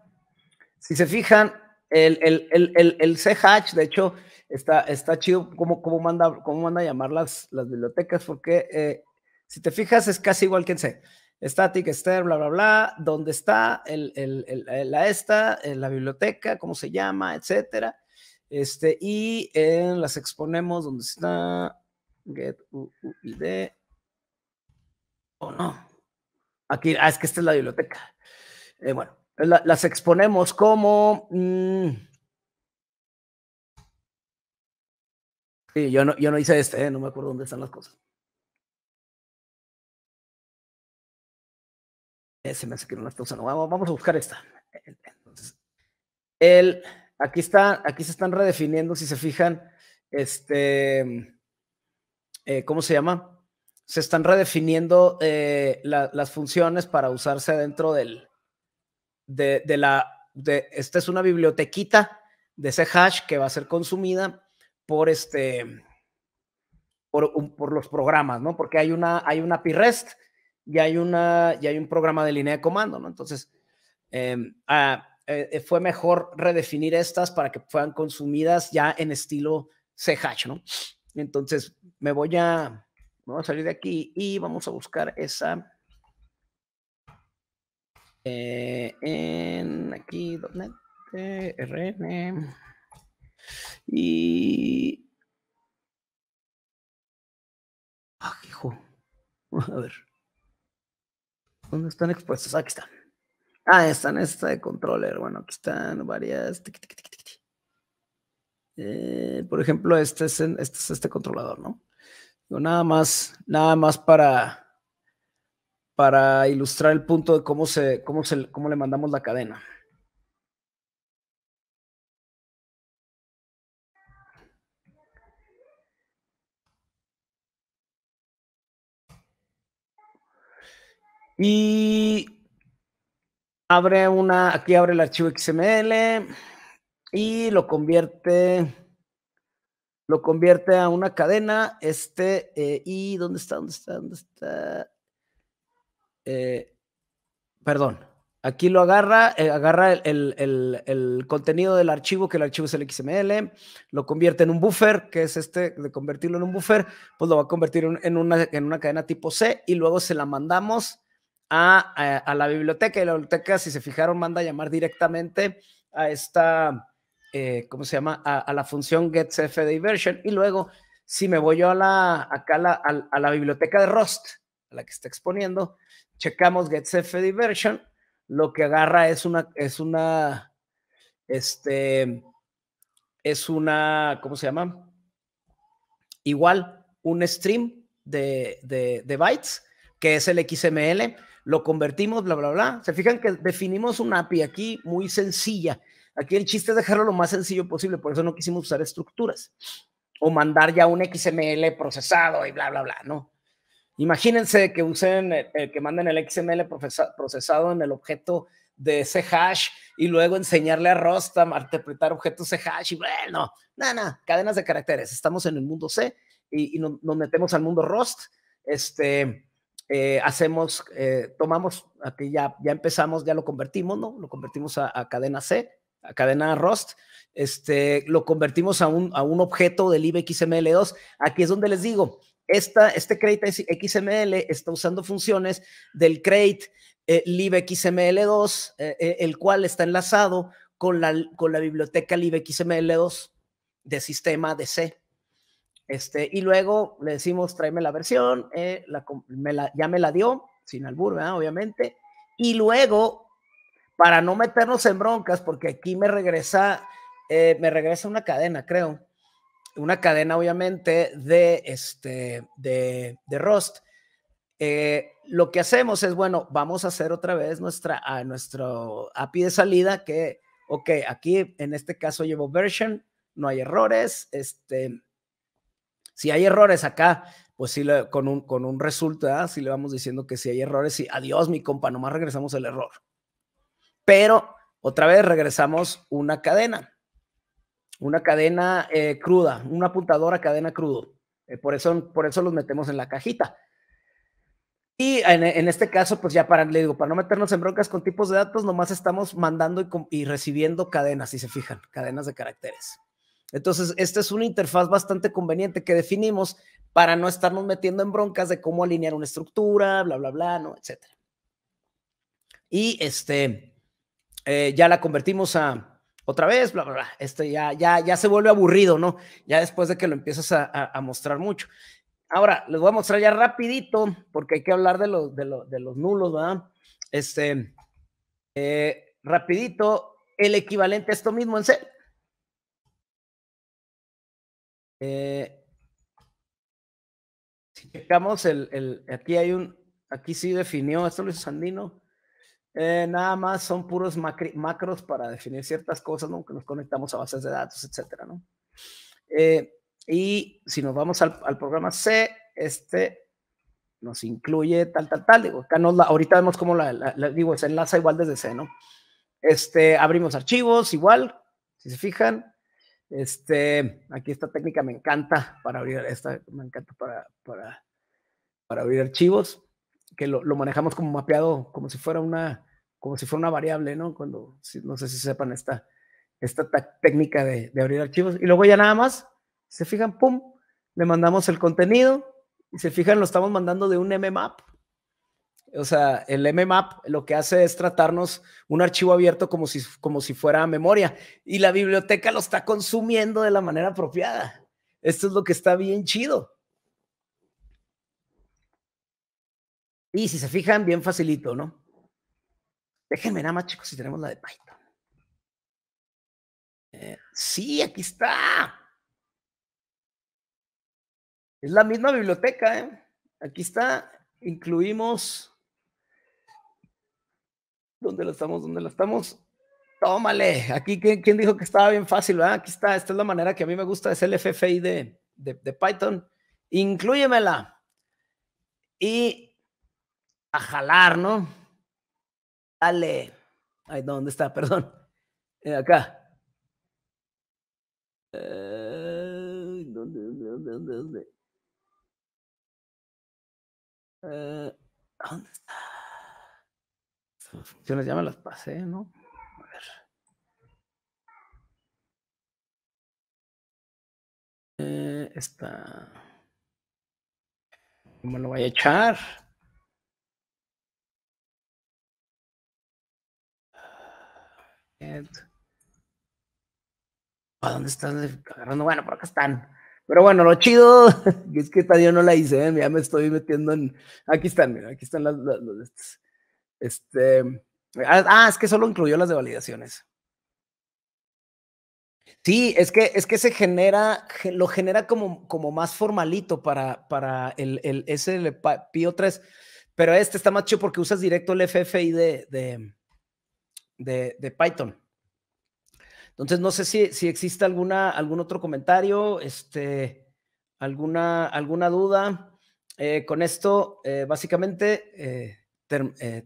si se fijan, el, el, el, C-Hatch, de hecho, está, está chido cómo, cómo, manda, cómo manda a llamar las, bibliotecas, porque eh, si te fijas es casi igual que en C. Static, Ester, bla, bla, bla, dónde está, la esta, eh, la biblioteca, cómo se llama, etcétera. Este, y en las exponemos donde está get UID. O no. Aquí, ah, es que esta es la biblioteca. Eh, bueno, las exponemos como... Mm, sí, yo no, yo no hice este, eh, no me acuerdo dónde están las cosas. Ese eh, me hace que no las cosas. usando. vamos, a buscar esta. el, aquí, está, aquí se están redefiniendo, si se fijan, este, eh, ¿cómo se llama? Se están redefiniendo las funciones para usarse dentro del, de, la, de, esta es una bibliotequita de c hash que va a ser consumida por este, por, por los programas, ¿no? Porque hay una, hay una p-rest y hay una, y hay un programa de línea de comando, ¿no? Entonces, em, ah, eh, fue mejor redefinir estas para que fueran consumidas ya en estilo C-Hash, ¿no? Entonces, me voy a, me voy a salir de aquí y vamos a buscar esa eh, en aquí, donde, RN. Y. Ah, hijo. [LAUGHS] A ver. ¿Dónde están expuestos? Aquí están. Ah, están esta de controller. Bueno, aquí están varias. Eh, por ejemplo, este es, este este controlador, ¿no? nada más, nada más para para ilustrar el punto de cómo, se, cómo, se, cómo le mandamos la cadena. Y abre una, aquí abre el archivo XML y lo convierte, lo convierte a una cadena, este, eh, y ¿dónde está? ¿Dónde está? ¿Dónde está? Eh, perdón, aquí lo agarra, eh, agarra el, contenido del archivo, que el archivo es el XML, lo convierte en un buffer, que es este de convertirlo en un buffer, pues lo va a convertir en una, en una cadena tipo C y luego se la mandamos a, la biblioteca. Y la biblioteca, si se fijaron, manda a llamar directamente a esta, eh, ¿cómo se llama? A, la función version. y luego si me voy yo a la, acá a, a, la biblioteca de Rust, a la que está exponiendo, checamos Getsefedi version, lo que agarra es una, es una, este, es una, ¿cómo se llama? Igual, un stream de, de, de bytes, que es el XML, lo convertimos, bla, bla, bla. Se fijan que definimos una API aquí muy sencilla. Aquí el chiste es dejarlo lo más sencillo posible, por eso no quisimos usar estructuras o mandar ya un XML procesado y bla, bla, bla, ¿no? Imagínense que usen, eh, eh, que manden el XML procesado en el objeto de ese hash y luego enseñarle a Rust a interpretar objetos de hash y bueno, nada, cadenas de caracteres. Estamos en el mundo C y, nos, metemos al mundo Rust. Este, eh, hacemos, tomamos, aquí ya, ya empezamos, ya lo convertimos, ¿no? Lo convertimos a, cadena C, a cadena Rust. Este, lo convertimos a un, a un objeto del IBXML2. Aquí es donde les digo, este crate XML está usando funciones del crate eh, libxml2, eh, eh, el cual está enlazado con la, con la biblioteca libxml2 de sistema DC. Este, y luego le decimos, tráeme la versión, ya me la dio, sin albur, obviamente. Y luego, para no meternos en broncas, porque aquí me regresa, me regresa una cadena, creo una cadena, obviamente, de, este, de, de Rust. Eh, lo que hacemos es, bueno, vamos a hacer otra vez nuestra, a nuestro API de salida que, ok, aquí en este caso llevo version, no hay errores, este, si hay errores acá, pues sí, con, un, con un resultado si le vamos diciendo que si hay errores, sí, adiós mi compa, nomás regresamos el error. Pero otra vez regresamos una cadena una cadena eh, cruda, una apuntadora cadena crudo. Eh, por, eso, por eso los metemos en la cajita. Y en, este caso, pues ya para, le digo, para no meternos en broncas con tipos de datos, nomás estamos mandando y, recibiendo cadenas, si se fijan, cadenas de caracteres. Entonces, esta es una interfaz bastante conveniente que definimos para no estarnos metiendo en broncas de cómo alinear una estructura, bla, bla, bla, ¿no? Etcétera. Y este, eh, ya la convertimos a, otra vez, bla, bla, bla. Esto ya, ya, ya se vuelve aburrido, ¿no? Ya después de que lo empiezas a, mostrar mucho. Ahora, les voy a mostrar ya rapidito, porque hay que hablar de los, de los, de los nulos, ¿verdad? Este, eh, rapidito, el equivalente a esto mismo en C. Eh, si checamos el, el, aquí hay un, aquí sí definió, esto lo hizo Sandino. Eh, nada más son puros macros para definir ciertas cosas, ¿no? Que nos conectamos a bases de datos, etcétera, ¿no? Eh, y si nos vamos al, programa C, este nos incluye tal, tal, tal. Digo, nos la, ahorita vemos cómo la, digo, se enlaza igual desde C, ¿no? Este, abrimos archivos igual, si se fijan. Este, aquí esta técnica me encanta para abrir, esta me encanta para, para abrir archivos que lo, manejamos como mapeado, como si fuera una, como si fuera una variable, ¿no? Cuando, no sé si sepan esta, esta técnica de, abrir archivos. Y luego ya nada más, se fijan, pum, le mandamos el contenido y se fijan, lo estamos mandando de un mmap. O sea, el mmap lo que hace es tratarnos un archivo abierto como si, como si fuera memoria y la biblioteca lo está consumiendo de la manera apropiada. Esto es lo que está bien chido. Y si se fijan, bien facilito, ¿no? Déjenme nada más, chicos, si tenemos la de Python. Eh, sí, aquí está. Es la misma biblioteca, ¿eh? Aquí está. Incluimos. ¿Dónde la estamos? ¿Dónde la estamos? Tómale. Aquí, ¿quién, dijo que estaba bien fácil? ¿verdad? Aquí está. Esta es la manera que a mí me gusta. Es el FFI de, de, de Python. Incluyemela. Y a jalar, ¿no? Dale. Ay, ¿dónde está? Perdón. Eh, acá. Eh, ¿Dónde, dónde, dónde, dónde? ¿Dónde eh, está? Estas funciones ya me las pasé, ¿no? A ver. Eh, Está. ¿Cómo lo voy a echar? ¿A dónde están agarrando? Bueno, por acá están. Pero bueno, lo chido [LAUGHS] es que esta yo no la hice, ¿eh? ya me estoy metiendo en. Aquí están, mira, aquí están las. este. Ah, ah, es que solo incluyó las de validaciones. Sí, es que, es que se genera, lo genera como, como más formalito para, para el, el 3 pero este está más chido porque usas directo el FFI de, de de, Python. Entonces, no sé si, existe alguna, algún otro comentario, este, alguna, alguna duda. Eh, con esto, eh, básicamente, eh,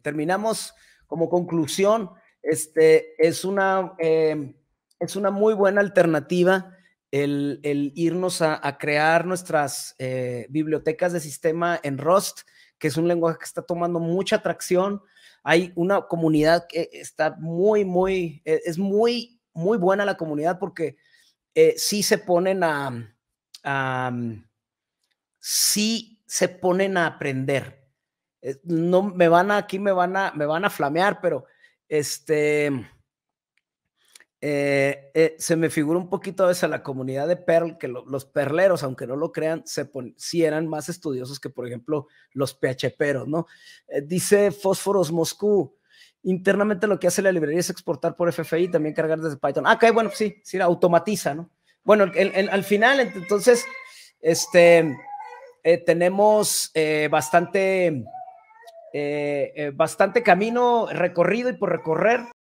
terminamos como conclusión. Este, es, una, es una muy buena alternativa el, irnos a, a, crear nuestras bibliotecas de sistema en Rust, que es un lenguaje que está tomando mucha atracción. Hay una comunidad que está muy, muy, e, es muy, muy buena la comunidad porque eh, sí se ponen a, mm, a, mm, sí se ponen a aprender. Eh, no me van a, aquí me van a, me van a flamear, pero este, eh, eh, se me figura un poquito a a la comunidad de Perl, que los perleros, aunque no lo crean, se eran más estudiosos que, por ejemplo, los PHPeros, ¿no? Eh, dice Fósforos Moscú, internamente lo que hace la librería es exportar por FFI, y también cargar desde Python. Ah, ok, bueno, pues sí, sí, automatiza, ¿no? Bueno, al final, entonces, este, tenemos bastante, bastante camino recorrido y por recorrer